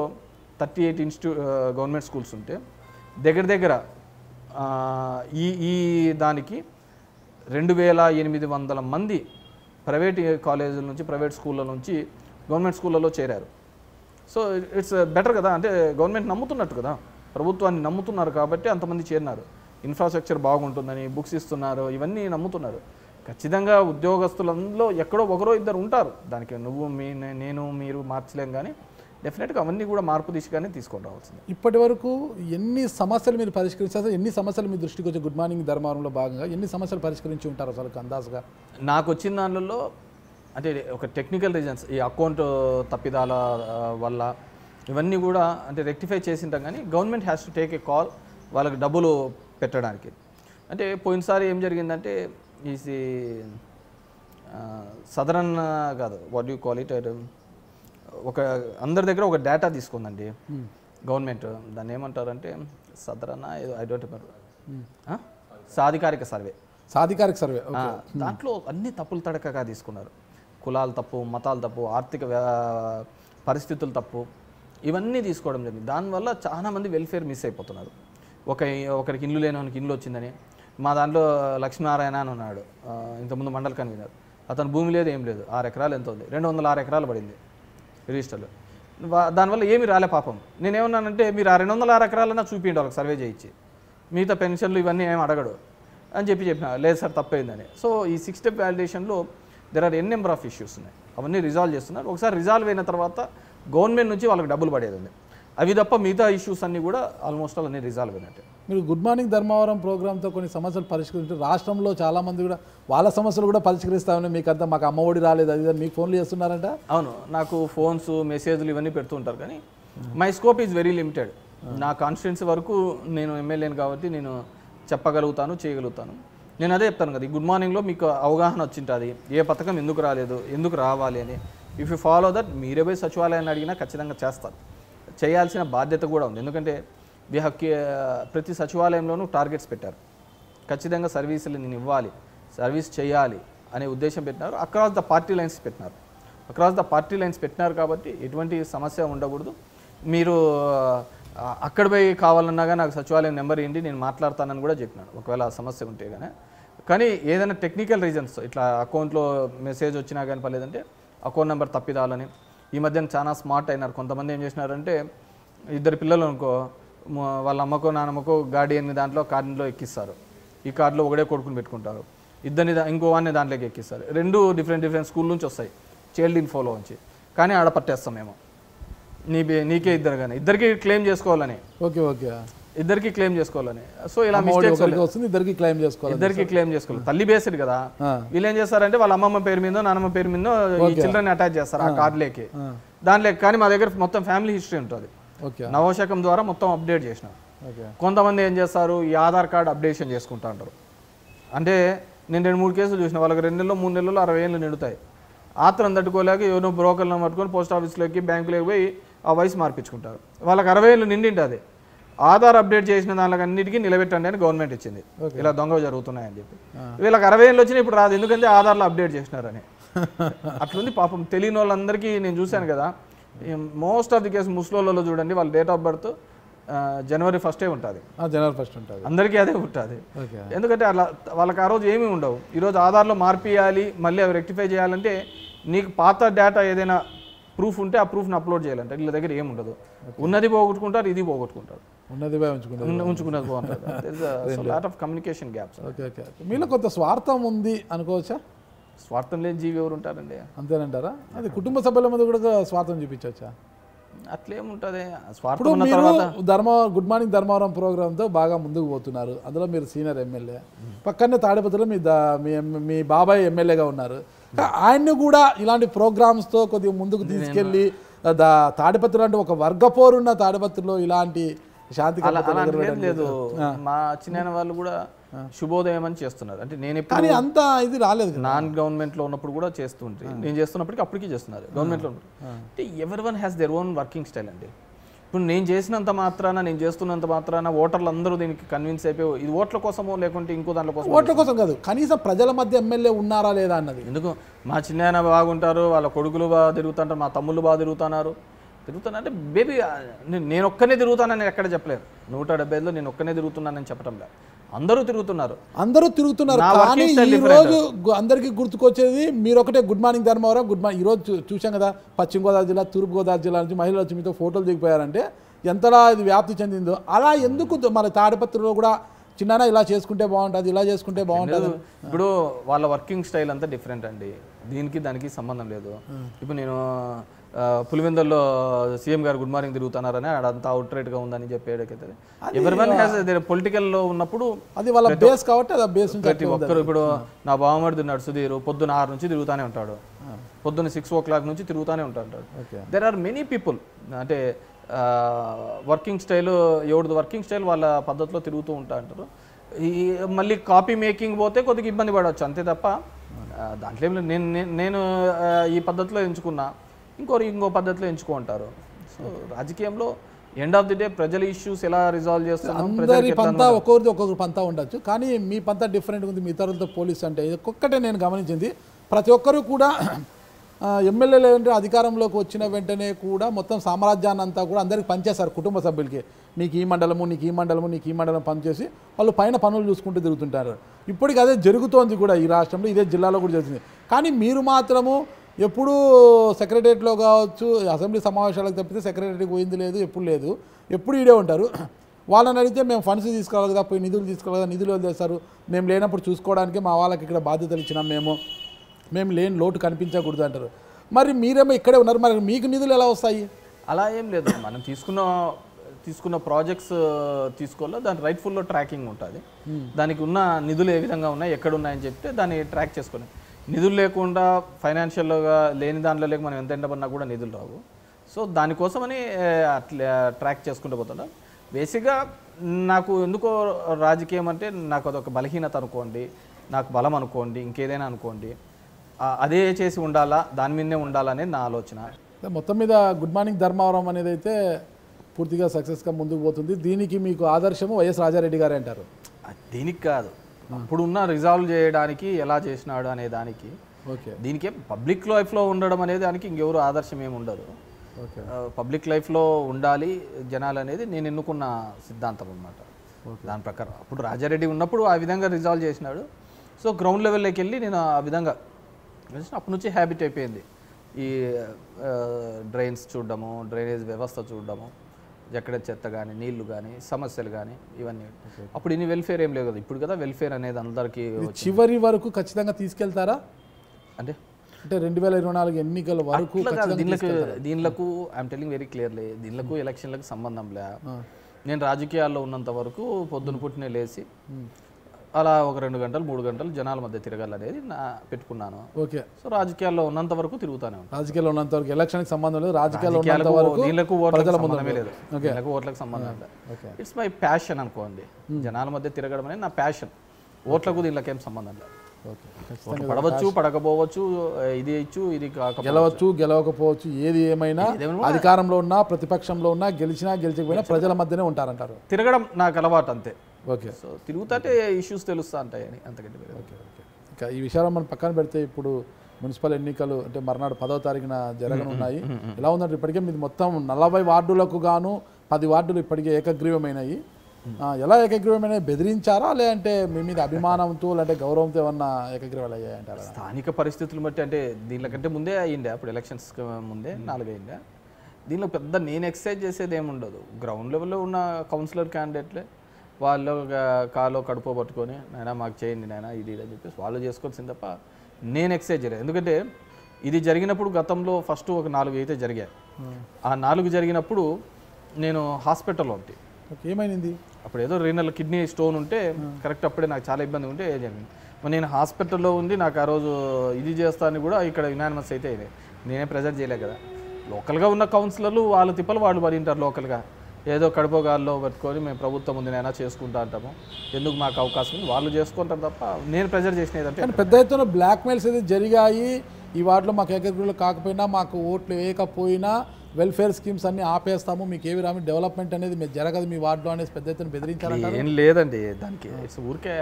thirty eight institute government schools ఉంటే దగ్గర దగ్గర ఈ ఈ దానికి రెండు వేల ఎనిమిది వందల మంది ప్రైవేట్ కాలేజీల నుంచి ప్రైవేట్ స్కూళ్ళ నుంచి గవర్నమెంట్ స్కూళ్ళలో చేరారు సో ఇట్స్ బెటర్ కదా అంటే గవర్నమెంట్ నమ్ముతున్నట్టు కదా ప్రభుత్వాన్ని నమ్ముతున్నారు కాబట్టి అంతమంది చేరినారు ఇన్ఫ్రాస్ట్రక్చర్ బాగుంటుందని బుక్స్ ఇస్తున్నారు ఇవన్నీ నమ్ముతున్నారు ఖచ్చితంగా ఉద్యోగస్తులందరూ ఎక్కడో ఒకరో ఇద్దరు ఉంటారు దానికి నువ్వు మీ నేను మీరు మార్చలేం కానీ డెఫినెట్గా అవన్నీ కూడా మార్పు దిశగానే తీసుకొని రావాల్సింది ఇప్పటి వరకు ఎన్ని సమస్యలు మీరు పరిష్కరించారు ఎన్ని సమస్యలు మీ దృష్టికి వచ్చి గుడ్ మార్నింగ్ ధర్మారంలో భాగంగా ఎన్ని సమస్యలు పరిష్కరించి ఉంటారు అసలు అందాజుగా నాకు వచ్చిన దానిలో అంటే ఒక టెక్నికల్ రీజన్స్ ఈ అకౌంట్ uh, తప్పిదాల uh, వల్ల ఇవన్నీ కూడా అంటే రెక్టిఫై చేసింటాం కానీ government has to take a call వాళ్ళకి డబ్బులు పెట్టడానికి అంటే పోయినసారి ఏం జరిగిందంటే ఈ సదరన్ కాదు వాట్ యూ కాల్ ఇట్ ఒక అందరి దగ్గర ఒక డేటా తీసుకుందండి గవర్నమెంట్ hmm. దాన్ని ఏమంటారంటే సదరన్న ఏదో ఐ డోంట్ hmm. సాధికారిక సర్వే సాధికారిక సర్వే hmm. దాంట్లో అన్ని తప్పులు తడకగా తీసుకున్నారు కులాలు తప్పు మతాలు తప్పు ఆర్థిక పరిస్థితులు తప్పు ఇవన్నీ తీసుకోవడం జరిగింది దానివల్ల చాలామంది వెల్ఫేర్ మిస్ అయిపోతున్నారు ఒక ఒకరికి ఇల్లు లేనివానికి ఇల్లు వచ్చిందని మా దాంట్లో లక్ష్మీనారాయణ అని ఉన్నాడు ఇంతకుముందు మండల కన్వీనర్ అతను భూమి లేదు ఏం లేదు ఆరు ఎకరాలు ఎంత ఉంది రెండు వందల ఆరు ఎకరాలు పడింది రిజిస్టర్లో దానివల్ల ఏమి రాలే పాపం నేనేమన్నానంటే మీరు ఆ రెండు వందల ఆరు ఎకరాలన్నా చూపించండి వాళ్ళకి సర్వే చేయించి మిగతా పెన్షన్లు ఇవన్నీ ఏమి అడగడు అని చెప్పి చెప్పిన లేదు సార్ తప్పైందని సో ఈ సిక్స్ స్టెప్ వ్యాలిడేషన్లో there are N number of issues ఉన్నాయి అవన్నీ రిజాల్వ్ చేస్తున్నారు ఒకసారి రిజాల్వ్ అయిన తర్వాత గవర్నమెంట్ నుంచి వాళ్ళకి డబ్బులు పడేది ఉంది అవి తప్ప మిగతా ఇష్యూస్ అన్నీ కూడా ఆల్మోస్ట్ ఆల్ అన్ని రిజాల్వ్ అయినట్టు మీరు గుడ్ మార్నింగ్ ధర్మవరం ప్రోగ్రామ్తో కొన్ని సమస్యలు పరిష్కరించారు రాష్ట్రంలో చాలామంది కూడా వాళ్ళ సమస్యలు కూడా పరిష్కరిస్తామని మీకు అంతా మాకు అమ్మఒడి రాలేదు అది మీకు ఫోన్లు చేస్తున్నారంట అవును నాకు ఫోన్స్ మెసేజ్లు ఇవన్నీ పెడుతుంటారు కానీ my scope is very limited నా కాన్స్టిట్యున్సీ వరకు నేను ఎమ్మెల్యేని కాబట్టి నేను చెప్పగలుగుతాను చేయగలుగుతాను నేను అదే చెప్తాను కదా గుడ్ మార్నింగ్లో మీకు అవగాహన వచ్చింటుంది ఏ పథకం ఎందుకు రాలేదు ఎందుకు రావాలి అని ఇఫ్ యూ ఫాలో దట్ మీరే పోయి సచివాలయాన్ని అడిగినా ఖచ్చితంగా చేస్తారు చేయాల్సిన బాధ్యత కూడా ఉంది ఎందుకంటే వి హక్ ప్రతి సచివాలయంలోనూ టార్గెట్స్ పెట్టారు ఖచ్చితంగా సర్వీసులు నేను ఇవ్వాలి సర్వీస్ చేయాలి అనే ఉద్దేశం పెట్టినారు అక్రాస్ ద పార్టీ లైన్స్ పెట్టినారు అక్రాస్ ద పార్టీ లైన్స్ పెట్టినారు కాబట్టి ఎటువంటి సమస్య ఉండకూడదు మీరు అక్కడ పోయి కావాలన్నా నాకు సచివాలయం నెంబర్ ఏంటి నేను మాట్లాడతానని కూడా చెప్పినాను ఒకవేళ సమస్య ఉంటే కానీ కానీ ఏదైనా టెక్నికల్ రీజన్స్ ఇట్లా అకౌంట్లో మెసేజ్ వచ్చినా కానీ పర్లేదంటే అకౌంట్ నెంబర్ తప్పిదాలని ఈ మధ్యన చాలా స్మార్ట్ అయినారు కొంతమంది ఏం చేసినారంటే ఇద్దరు పిల్లలు అనుకో వాళ్ళ అమ్మకో నాన్నమ్మకో గాడి ఎన్ని దాంట్లో కార్డులో ఎక్కిస్తారు ఈ కార్డులో ఒకటే కొడుకుని పెట్టుకుంటారు ఇద్దరిని ఇంకో వాడిని దాంట్లోకి ఎక్కిస్తారు రెండు డిఫరెంట్ డిఫరెంట్ స్కూల్ నుంచి వస్తాయి చైల్డ్ ఇన్ఫోలో నుంచి కానీ ఆడ మేము నీ నీకే ఇద్దరు కానీ ఇద్దరికి క్లెయిమ్ చేసుకోవాలని ఓకే ఓకే ఇద్దరికి క్లెయిమ్ చేసుకోవాలని సో ఇలా మిస్టేక్స్ వస్తుంది ఇద్దరికి క్లెయిమ్ చేసుకోవాలి ఇద్దరికి క్లెయిమ్ చేసుకోవాలి తల్లి బేసిడ్ కదా వీళ్ళు ఏం చేస్తారంటే వాళ్ళ అమ్మమ్మ పేరు మీద నానమ్మ పేరు మీద ఈ చిల్డ్రన్ అటాచ్ చేస్తారు ఆ కార్డులేకి దానిలో కానీ మా దగ్గర మొత్తం ఫ్యామిలీ హిస్టరీ ఉంటుంది నవశకం ద్వారా మొత్తం అప్డేట్ చేసినాం కొంతమంది ఏం చేస్తారు ఈ ఆధార్ కార్డు అప్డేషన్ చేసుకుంటా అంటారు అంటే నేను రెండు మూడు కేసులు చూసిన వాళ్ళకి రెండు నెలలు మూడు నెలలు అరవై ఏళ్ళు నిండుతాయి ఆత్రం తట్టుకోలేక ఎవరో బ్రోకర్లను పట్టుకొని పోస్ట్ ఆఫీస్లోకి బ్యాంకులోకి పోయి ఆ వయసు మార్పించుకుంటారు వాళ్ళకి అరవై ఏళ్ళు నిండింటుంది ఆధార్ అప్డేట్ చేసిన అన్నిటికీ నిలబెట్టండి అని గవర్నమెంట్ ఇచ్చింది ఇలా దొంగలు జరుగుతున్నాయని చెప్పి వీళ్ళకి అరవై ఏళ్ళు వచ్చినా ఇప్పుడు రాదు ఎందుకంటే ఆధార్లో అప్డేట్ చేసినారని అట్లుంది పాపం తెలియని వాళ్ళందరికీ నేను చూశాను కదా మోస్ట్ ఆఫ్ ది కేసు ముస్లోళ్ళలో చూడండి వాళ్ళ డేట్ ఆఫ్ బర్త్ జనవరి ఫస్టే ఉంటుంది జనవరి ఫస్ట్ ఉంటుంది అందరికీ అదే ఉంటుంది ఎందుకంటే అలా వాళ్ళకి ఆ రోజు ఏమీ ఉండవు ఈరోజు ఆధార్లో మార్పియాలి మళ్ళీ అవి రెక్టిఫై చేయాలంటే నీకు పాత డేటా ఏదైనా ప్రూఫ్ ఉంటే ఆ ప్రూఫ్ని అప్లోడ్ చేయాలంటే వీళ్ళ దగ్గర ఏముండదు ఉన్నది పోగొట్టుకుంటారు ఇది పోగొట్టుకుంటారు ఉన్నది ఉంచుకున్నది బాగుంటుంది of communication gaps okay okay మీలో కొంత స్వార్థం ఉంది అనుకోవచ్చా స్వార్థం లేని జీవి ఎవరు ఉంటారండి అంతేనంటారా అది కుటుంబ సభ్యుల మీద కూడా స్వార్థం చూపించవచ్చా అట్లేముంటుంది స్వార్థం ధర్మ గుడ్ మార్నింగ్ ధర్మవరం ప్రోగ్రాంతో బాగా ముందుకు పోతున్నారు అందులో మీరు సీనియర్ ఎమ్మెల్యే పక్కనే తాడిపత్రిలో మీ మీ బాబాయ్ ఎమ్మెల్యేగా ఉన్నారు ఆయన్ని కూడా ఇలాంటి ప్రోగ్రామ్స్తో కొద్దిగా ముందుకు తీసుకెళ్ళి తాడిపత్రులు అంటే ఒక వర్గపోరున్న తాడిపత్రిలో ఇలాంటి శాంతి లేదు మా చిన్న వాళ్ళు కూడా శుభోదయం అని చేస్తున్నారు అంటే నేను ఎప్పుడు అంత ఇది రాలేదు నాన్ గవర్నమెంట్ లో ఉన్నప్పుడు కూడా చేస్తుంటే నేను చేస్తున్నప్పటికీ అప్పటికీ చేస్తున్నారు గవర్నమెంట్ లో అంటే everyone has their own working style అండి ఇప్పుడు నేను చేసినంత మాత్రాన నేను చేస్తున్నంత మాత్రాన ఓటర్లు అందరూ దీనికి కన్విన్స్ అయిపోయి ఇది ఓట్ల కోసమో లేకుంటే ఇంకో దాంట్లో కోసం ఓట్ల కోసం కాదు కనీసం ప్రజల మధ్య ఎమ్మెల్యే ఉన్నారా లేదా అన్నది ఎందుకు మా చిన్న బాగుంటారు వాళ్ళ కొడుకులు బాగా తిరుగుతుంటారు మా తమ్ముళ్ళు బాగా తిరుగుతున్నారు తిరుగుతాను అంటే బేబీ నేను ఒక్కనే తిరుగుతానని ఎక్కడ చెప్పలేదు నూట డెబ్బైలో నేను ఒక్కనే తిరుగుతున్నానని చెప్పడం లేదు అందరూ తిరుగుతున్నారు అందరూ తిరుగుతున్నారు కానీ రోజు అందరికీ గుర్తుకొచ్చేది మీరు ఒకటే good morning Dharmavaram good morning ఈరోజు చూసాం కదా పశ్చిమ గోదావరి జిల్లా తూర్పు గోదావరి జిల్లా నుంచి మహిళలు వచ్చి మీతో ఫోటోలు దిగిపోయారంటే ఎంతలా ఇది వ్యాప్తి చెందిందో అలా ఎందుకు మన తాడిపత్రిలో కూడా చిన్న ఇలా చేసుకుంటే బాగుంటుంది ఇలా చేసుకుంటే బాగుంటుంది ఇప్పుడు వాళ్ళ వర్కింగ్ స్టైల్ అంతా డిఫరెంట్ అండి దీనికి దానికి సంబంధం లేదు ఇప్పుడు నేను పులివెందుల్లో సీఎం గారు గుడ్ మార్నింగ్ తిరుగుతున్నారని అదంతా అవుట్ రేట్ గా ఉందని చెప్పేటైతే ఎవరి పొలిటికల్ లో ఉన్నప్పుడు అది వాళ్ళ బేస్ కాబట్టి ఒక్కరు ఇప్పుడు నా బావమడిది తిన్నాడు సుధీర్ పొద్దున ఆరు నుంచి తిరుగుతూనే ఉంటాడు పొద్దున్న సిక్స్ ఓ క్లాక్ నుంచి తిరుగుతూనే ఉంటాడు దెర్ ఆర్ మెనీ పీపుల్ అంటే వర్కింగ్ స్టైల్ ఎవరిది వర్కింగ్ స్టైల్ వాళ్ళ పద్ధతిలో తిరుగుతూ ఉంటా అంటారు ఈ మళ్ళీ కాపీ మేకింగ్ పోతే కొద్దిగా ఇబ్బంది పడవచ్చు అంతే తప్ప దాంట్లో నేను నేను ఈ పద్ధతిలో ఎంచుకున్నా ఇంకో ఇంకో పద్ధతిలో ఎంచుకుంటారు సో రాజకీయంలో ఎండ్ ఆఫ్ ది డే ప్రజల ఇష్యూస్ ఎలా రిజాల్వ్ అందరి పంతా ఒక్కొక్కరిది ఒక్కొక్కరు పంతా ఉండొచ్చు కానీ మీ పంత డిఫరెంట్ ఉంది మీ ఇతరులతో పోలీస్ అంటే ఒక్కటే నేను గమనించింది ప్రతి ఒక్కరూ కూడా ఎమ్మెల్యేలు ఏంటంటే అధికారంలోకి వచ్చిన వెంటనే కూడా మొత్తం సామ్రాజ్యాన్ని అంతా కూడా అందరికి పనిచేస్తారు కుటుంబ సభ్యులకి నీకు ఈ మండలము నీకు ఈ మండలము నీకు ఈ మండలం పనిచేసి వాళ్ళు పైన పనులు చూసుకుంటూ తిరుగుతుంటారు ఇప్పటికీ అదే జరుగుతోంది కూడా ఈ రాష్ట్రంలో ఇదే జిల్లాలో కూడా జరుగుతుంది కానీ మీరు మాత్రము ఎప్పుడూ సెక్రటరియట్లో కావచ్చు అసెంబ్లీ సమావేశాలకు తప్పితే సెక్రటరీకి పోయింది లేదు ఎప్పుడు లేదు ఎప్పుడు ఈడే ఉంటారు వాళ్ళని అడిగితే మేము ఫండ్స్ తీసుకోవాలి కదా పోయి నిధులు తీసుకోవాలి కదా నిధులు చేస్తారు మేము లేనప్పుడు చూసుకోవడానికి మా వాళ్ళకి ఇక్కడ బాధ్యతలు ఇచ్చినాం మేము మేము లేని లోటు కనిపించకూడదు అంటారు మరి మీరేమో ఇక్కడే ఉన్నారు మరి మీకు నిధులు ఎలా వస్తాయి అలా ఏం లేదు మనం తీసుకున్న తీసుకున్న ప్రాజెక్ట్స్ తీసుకోవాలో దాని రైట్ ఫుల్లో ట్రాకింగ్ ఉంటుంది దానికి ఉన్న నిధులు ఏ విధంగా ఉన్నాయి ఎక్కడ ఉన్నాయని చెప్తే దాన్ని ట్రాక్ చేసుకున్నాం నిధులు లేకుండా ఫైనాన్షియల్గా లేని దాంట్లో లేక మనం ఎంత ఎండబడినా కూడా నిధులు రావు సో దానికోసమని అట్లా ట్రాక్ చేసుకుంటూ పోతున్నాం బేసిక్గా నాకు ఎందుకో రాజకీయం అంటే నాకు అదొక బలహీనత అనుకోండి నాకు బలం అనుకోండి ఇంకేదైనా అనుకోండి అదే చేసి ఉండాలా దాని మీదనే ఉండాలనేది నా ఆలోచన మొత్తం మీద గుడ్ మార్నింగ్ ధర్మవరం అనేది అయితే పూర్తిగా సక్సెస్గా ముందుకు పోతుంది దీనికి మీకు ఆదర్శము వైఎస్ రాజారెడ్డి గారే అంటారు దీనికి కాదు అప్పుడున్న రిజాల్వ్ చేయడానికి ఎలా చేసినాడు అనే దానికి ఓకే దీనికి పబ్లిక్ లైఫ్లో ఉండడం అనేది దానికి ఇంకెవరు ఆదర్శం ఏమి ఉండదు పబ్లిక్ లైఫ్లో ఉండాలి జనాలు అనేది నేను ఎన్నుకున్న సిద్ధాంతం అనమాట దాని ప్రకారం అప్పుడు రాజారెడ్డి ఉన్నప్పుడు ఆ విధంగా రిజాల్వ్ చేసినాడు సో గ్రౌండ్ లెవెల్లోకి వెళ్ళి నేను ఆ విధంగా అప్పటి నుంచి హ్యాబిట్ అయిపోయింది ఈ డ్రైన్స్ చూడడము డ్రైనేజ్ వ్యవస్థ చూడడము ఎక్కడ చెత్త కానీ నీళ్లు కానీ సమస్యలు కానీ ఇవన్నీ అప్పుడు ఇన్ని వెల్ఫేర్ ఏం లేవు కదా ఇప్పుడు కదా వెల్ఫేర్ అనేది అందరికీ చివరి వరకు ఖచ్చితంగా తీసుకెళ్తారా అంటే అంటే రెండు వేల ఇరవై నాలుగు ఎన్నికల వరకు దీనికి దీనిలకు ఐఎమ్ టెలింగ్ వెరీ క్లియర్లీ దీనిలకు ఎలక్షన్లకు hmm. సంబంధం లే నేను రాజకీయాల్లో ఉన్నంత వరకు పొద్దున పుట్టిన లేచి hmm. అలా ఒక రెండు గంటలు మూడు గంటలు జనాల మధ్య తిరగాలనేది నా పెట్టుకున్నాను ఓకే సో రాజకీయాల్లో ఉన్నంత వరకు తిరుగుతానే ఉంటాను రాజకీయాల్లో ఉన్నంత వరకు ఎలక్షన్కి సంబంధం లేదు రాజకీయాల్లో ఉన్నంత వరకు నీళ్ళకు ఓట్లకు సంబంధమే లేదు నీళ్ళకు ఓట్లకు సంబంధం లేదు ఇట్స్ మై ప్యాషన్ అనుకోండి hmm. జనాల మధ్య తిరగడం అనేది నా ప్యాషన్ ఓట్లకు ఏం సంబంధం లేదు పడవచ్చు పడకపోవచ్చు ఇది ఇచ్చు ఇది గెలవచ్చు గెలవకపోవచ్చు ఏది ఏమైనా అధికారంలో ఉన్నా ప్రతిపక్షంలో ఉన్నా గెలిచినా గెలిచకపోయినా ప్రజల మధ్యనే ఉంటారంటారు తిరగడం నాకు అలవాటు అంతే ఓకే సో తిరుగుతాటే ఇష్యూస్ తెలుస్తూ ఉంటాయని అంతకంటే ఓకే ఓకే ఇంకా ఈ విషయాలు మనం పక్కన పెడితే ఇప్పుడు మున్సిపల్ ఎన్నికలు అంటే మర్నాడు పదో తారీఖున జరగనున్నాయి ఎలా ఉందంటే ఇప్పటికే మీది మొత్తం నలభై వార్డులకు గాను పది వార్డులు ఇప్పటికే ఏకగ్రీవమైనవి ఎలా ఏకగ్రీవమైన బెదిరించారా లేదంటే మీ మీద అభిమానంతో లేదంటే గౌరవంతో ఏమన్నా ఏకగ్రీవాలు అయ్యాయంటారా స్థానిక పరిస్థితులు బట్టి అంటే దీనికంటే ముందే అయ్యిండే అప్పుడు ఎలక్షన్స్ ముందే నాలుగు దీనిలో పెద్ద నేను ఎక్సైజ్ చేసేది ఏముండదు గ్రౌండ్ లెవెల్లో ఉన్న కౌన్సిలర్ క్యాండిడేట్లే వాళ్ళు కాలో కడుపు పట్టుకొని నాయన మాకు చేయండి నాయన ఇది ఇది అని చెప్పేసి వాళ్ళు చేసుకోవాల్సింది తప్ప నేను ఎక్సైజ్ చేయలేదు ఎందుకంటే ఇది జరిగినప్పుడు గతంలో ఫస్ట్ ఒక నాలుగు అయితే జరిగాయి hmm. ఆ నాలుగు జరిగినప్పుడు నేను హాస్పిటల్లో ఒకటి ఏమైంది అప్పుడు ఏదో రీనల్ కిడ్నీ స్టోన్ ఉంటే hmm. కరెక్ట్ అప్పుడే నాకు చాలా ఇబ్బంది ఉంటే జరిగింది మరి నేను హాస్పిటల్లో ఉండి నాకు ఆ రోజు ఇది చేస్తాను కూడా ఇక్కడ యునానిమస్ అయితే నేనే ప్రజెంట్ చేయలేదు కదా లోకల్గా ఉన్న కౌన్సిలర్లు వాళ్ళ తిప్పలు వాళ్ళు పడింటారు లోకల్గా ఏదో కడుపోగాల్లో పెట్టుకొని మేము ప్రభుత్వం ముందు నైనా చేసుకుంటా అంటాము ఎందుకు మాకు అవకాశం ఉంది వాళ్ళు చేసుకుంటారు తప్ప నేను ప్రెజర్ ఏదంటే పెద్ద ఎత్తున బ్లాక్మెయిల్స్ అయితే జరిగాయి ఈ వాటిలో మాకు ఏకగ్రీలు కాకపోయినా మాకు ఓట్లు వేయకపోయినా వెల్ఫేర్ స్కీమ్స్ అన్ని ఆపేస్తాము మీకు ఏవి రామి డెవలప్మెంట్ అనేది మీరు జరగదు మీ వార్డులో అనేసి పెద్ద ఎత్తున బెదిరించాలి ఏం లేదండి దానికి ఇట్స్ ఊరికే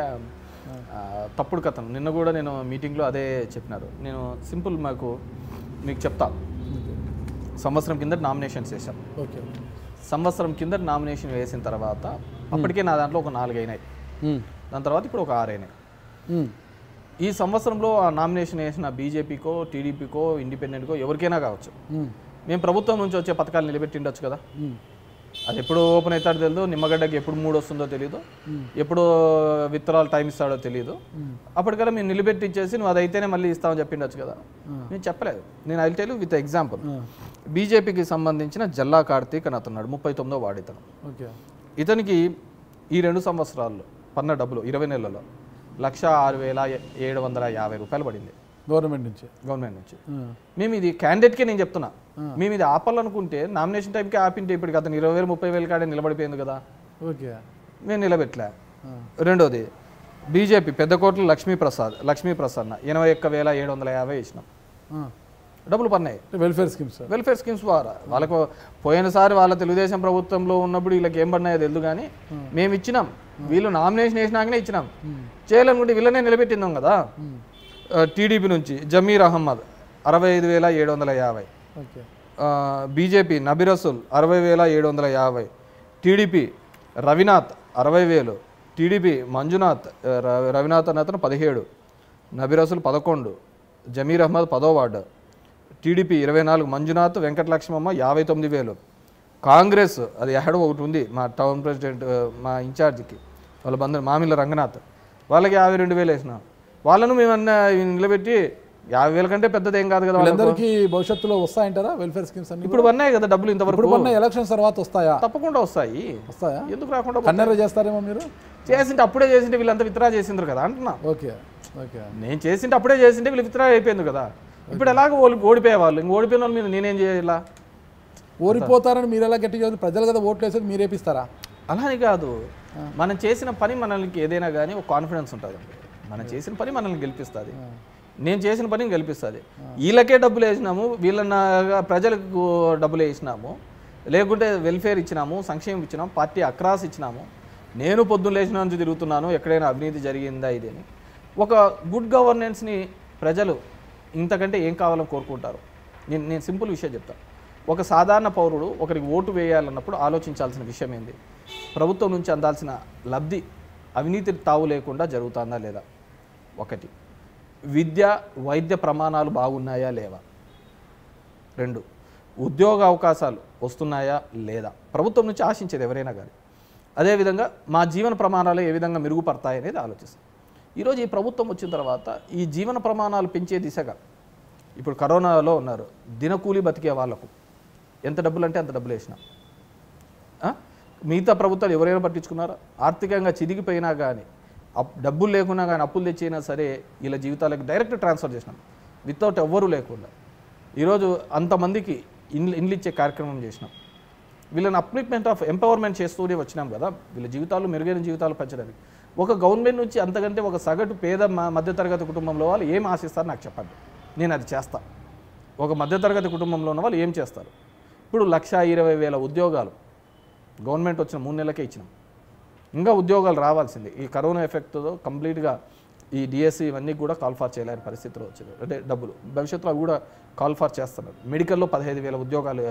తప్పుడు కథను నిన్న కూడా నేను మీటింగ్లో అదే చెప్పినారు నేను సింపుల్ మాకు మీకు చెప్తా సంవత్సరం కింద నామినేషన్స్ చేశాను ఓకే సంవత్సరం కింద నామినేషన్ వేసిన తర్వాత అప్పటికే నా దాంట్లో ఒక నాలుగు అయినాయి దాని తర్వాత ఇప్పుడు ఒక ఆరు అయినాయి ఈ సంవత్సరంలో ఆ నామినేషన్ వేసిన బీజేపీకో టీడీపీకో ఇండిపెండెంట్కో ఎవరికైనా కావచ్చు మేము ప్రభుత్వం నుంచి వచ్చే పథకాలు నిలబెట్టిండొచ్చు కదా అది ఎప్పుడు ఓపెన్ అవుతాడో తెలియదు నిమ్మగడ్డకి ఎప్పుడు మూడు వస్తుందో తెలియదు ఎప్పుడు విత్తనాలు టైం ఇస్తాడో తెలియదు అప్పటికల్లా మేము నిలబెట్టించేసి ఇచ్చేసి నువ్వు అదైతేనే మళ్ళీ ఇస్తామని చెప్పిండొచ్చు కదా నేను చెప్పలేదు నేను అది టెల్ విత్ ఎగ్జాంపుల్ బీజేపీకి సంబంధించిన జల్లా కార్తీక్ అని అతన్నాడు ముప్పై తొమ్మిదో వాడు ఇతను ఇతనికి ఈ రెండు సంవత్సరాల్లో పన్న డబ్బులు ఇరవై నెలల్లో లక్ష ఆరు వేల ఏడు వందల యాభై రూపాయలు పడింది గవర్నమెంట్ నుంచి గవర్నమెంట్ నుంచి మేము ఇది క్యాండిడేట్కే నేను చెప్తున్నా మేము ఇది ఆపాలనుకుంటే నామినేషన్ టైంకి ఆపింటే ఇప్పుడు అతను ఇరవై వేలు ముప్పై వేలు కాడే నిలబడిపోయింది కదా ఓకే మేము నిలబెట్టలే రెండోది బీజేపీ పెద్ద పెద్దకోట్ల లక్ష్మీప్రసాద్ లక్ష్మీప్రసన్న ఎనభై ఒక్క వేల ఏడు వందల యాభై ఇచ్చినాం డబ్బులు పన్నాయి వెల్ఫేర్ స్కీమ్స్ వెల్ఫేర్ స్కీమ్స్ ద్వారా వాళ్ళకు పోయినసారి వాళ్ళ తెలుగుదేశం ప్రభుత్వంలో ఉన్నప్పుడు వీళ్ళకి ఏం పడినాయో తెలుదు కానీ మేము ఇచ్చినాం వీళ్ళు నామినేషన్ వేసినాకనే ఇచ్చినాం చేయాలనుకుంటే వీళ్ళనే నిలబెట్టిందాం కదా టీడీపీ నుంచి జమీర్ అహ్మద్ అరవై ఐదు వేల ఏడు వందల యాభై బీజేపీ నబిరసుల్ అరవై వేల ఏడు వందల యాభై టీడీపీ రవినాథ్ అరవై వేలు టీడీపీ మంజునాథ్ రవినాథ్ అనే అతను పదిహేడు నబిరసుల్ పదకొండు జమీర్ అహ్మద్ పదో వార్డు టీడీపీ ఇరవై నాలుగు మంజునాథ్ వెంకటలక్ష్మమ్మ యాభై తొమ్మిది వేలు కాంగ్రెస్ అది ఎహడో ఒకటి ఉంది మా టౌన్ ప్రెసిడెంట్ మా ఇన్ఛార్జికి వాళ్ళ బంధువులు మామిళ్ళ రంగనాథ్ వాళ్ళకి యాభై రెండు వేలు వేసినాం వాళ్ళను మేము నిలబెట్టి యాభై వేల కంటే పెద్దది ఏం కాదు కదా వాళ్ళందరికీ భవిష్యత్తులో వస్తాయంటారా వెల్ఫేర్ స్కీమ్స్ అన్ని ఇప్పుడు ఉన్నాయి కదా డబ్బులు ఇంతవరకు ఉన్న ఎలక్షన్ తర్వాత వస్తాయా తప్పకుండా వస్తాయి వస్తాయా ఎందుకు రాకుండా కన్నర చేస్తారేమో మీరు చేసింటే అప్పుడే చేసింటే వీళ్ళంతా విత్డ్రా చేసిండ్రు కదా అంటున్నా ఓకే ఓకే నేను చేసింటే అప్పుడే చేసింటే వీళ్ళు విత్డ్రా అయిపోయింది కదా ఇప్పుడు ఎలాగ ఓడిపోయేవాళ్ళు ఇంక ఓడిపోయిన వాళ్ళు మీరు నేనేం చేయాలా ఓడిపోతారని మీరు ఎలా గట్టి చేయాలి ప్రజలు కదా ఓట్లు వేసేది మీరేపిస్తారా అలానే కాదు మనం చేసిన పని మనల్ని ఏదైనా కానీ ఒక కాన్ఫిడెన్స్ ఉంటుంది మనం చేసిన పని మనల్ని గెలిపిస్తుంది నేను చేసిన పని గెలిపిస్తుంది వీళ్ళకే డబ్బులు వేసినాము వీళ్ళన్న ప్రజలకు డబ్బులు వేసినాము లేకుంటే వెల్ఫేర్ ఇచ్చినాము సంక్షేమం ఇచ్చినాము పార్టీ అక్రాస్ ఇచ్చినాము నేను పొద్దున్న లేచిన నుంచి తిరుగుతున్నాను ఎక్కడైనా అవినీతి జరిగిందా ఇది అని ఒక గుడ్ గవర్నెన్స్ని ప్రజలు ఇంతకంటే ఏం కావాలో కోరుకుంటారు నేను నేను సింపుల్ విషయం చెప్తాను ఒక సాధారణ పౌరుడు ఒకరికి ఓటు వేయాలన్నప్పుడు ఆలోచించాల్సిన విషయం ఏంది ప్రభుత్వం నుంచి అందాల్సిన లబ్ధి అవినీతి తావు లేకుండా జరుగుతుందా లేదా ఒకటి విద్య వైద్య ప్రమాణాలు బాగున్నాయా లేవా రెండు ఉద్యోగ అవకాశాలు వస్తున్నాయా లేదా ప్రభుత్వం నుంచి ఆశించేది ఎవరైనా కానీ అదేవిధంగా మా జీవన ప్రమాణాలు ఏ విధంగా మెరుగుపడతాయి అనేది ఆలోచిస్తాం ఈరోజు ఈ ప్రభుత్వం వచ్చిన తర్వాత ఈ జీవన ప్రమాణాలు పెంచే దిశగా ఇప్పుడు కరోనాలో ఉన్నారు దినకూలి బతికే వాళ్ళకు ఎంత డబ్బులు అంటే అంత డబ్బులు వేసినాం మిగతా ప్రభుత్వాలు ఎవరైనా పట్టించుకున్నారా ఆర్థికంగా చిరిగిపోయినా కానీ డబ్బులు లేకున్నా కానీ అప్పులు తెచ్చినా సరే ఇలా జీవితాలకు డైరెక్ట్ ట్రాన్స్ఫర్ చేసినాం వితౌట్ ఎవ్వరూ లేకుండా ఈరోజు అంతమందికి ఇండ్లు ఇండ్లు ఇచ్చే కార్యక్రమం చేసినాం వీళ్ళని అప్లిప్మెంట్ ఆఫ్ ఎంపవర్మెంట్ చేస్తూనే వచ్చినాం కదా వీళ్ళ జీవితాలు మెరుగైన జీవితాలు పెంచడానికి ఒక గవర్నమెంట్ నుంచి అంతకంటే ఒక సగటు పేద మధ్యతరగతి కుటుంబంలో వాళ్ళు ఏం ఆశిస్తారు నాకు చెప్పండి నేను అది చేస్తాను ఒక మధ్యతరగతి కుటుంబంలో ఉన్న వాళ్ళు ఏం చేస్తారు ఇప్పుడు లక్ష ఇరవై వేల ఉద్యోగాలు గవర్నమెంట్ వచ్చిన మూడు నెలలకే ఇచ్చినాం ఇంకా ఉద్యోగాలు రావాల్సింది ఈ కరోనా ఎఫెక్ట్తో కంప్లీట్గా ఈ డిఎస్సి e ఇవన్నీ కూడా కాల్ఫార్ చేయలేని పరిస్థితిలో వచ్చింది అంటే డబ్బులు భవిష్యత్తులో అవి కూడా కాల్ఫార్ చేస్తున్నారు మెడికల్లో పదహైదు వేల ఉద్యోగాలు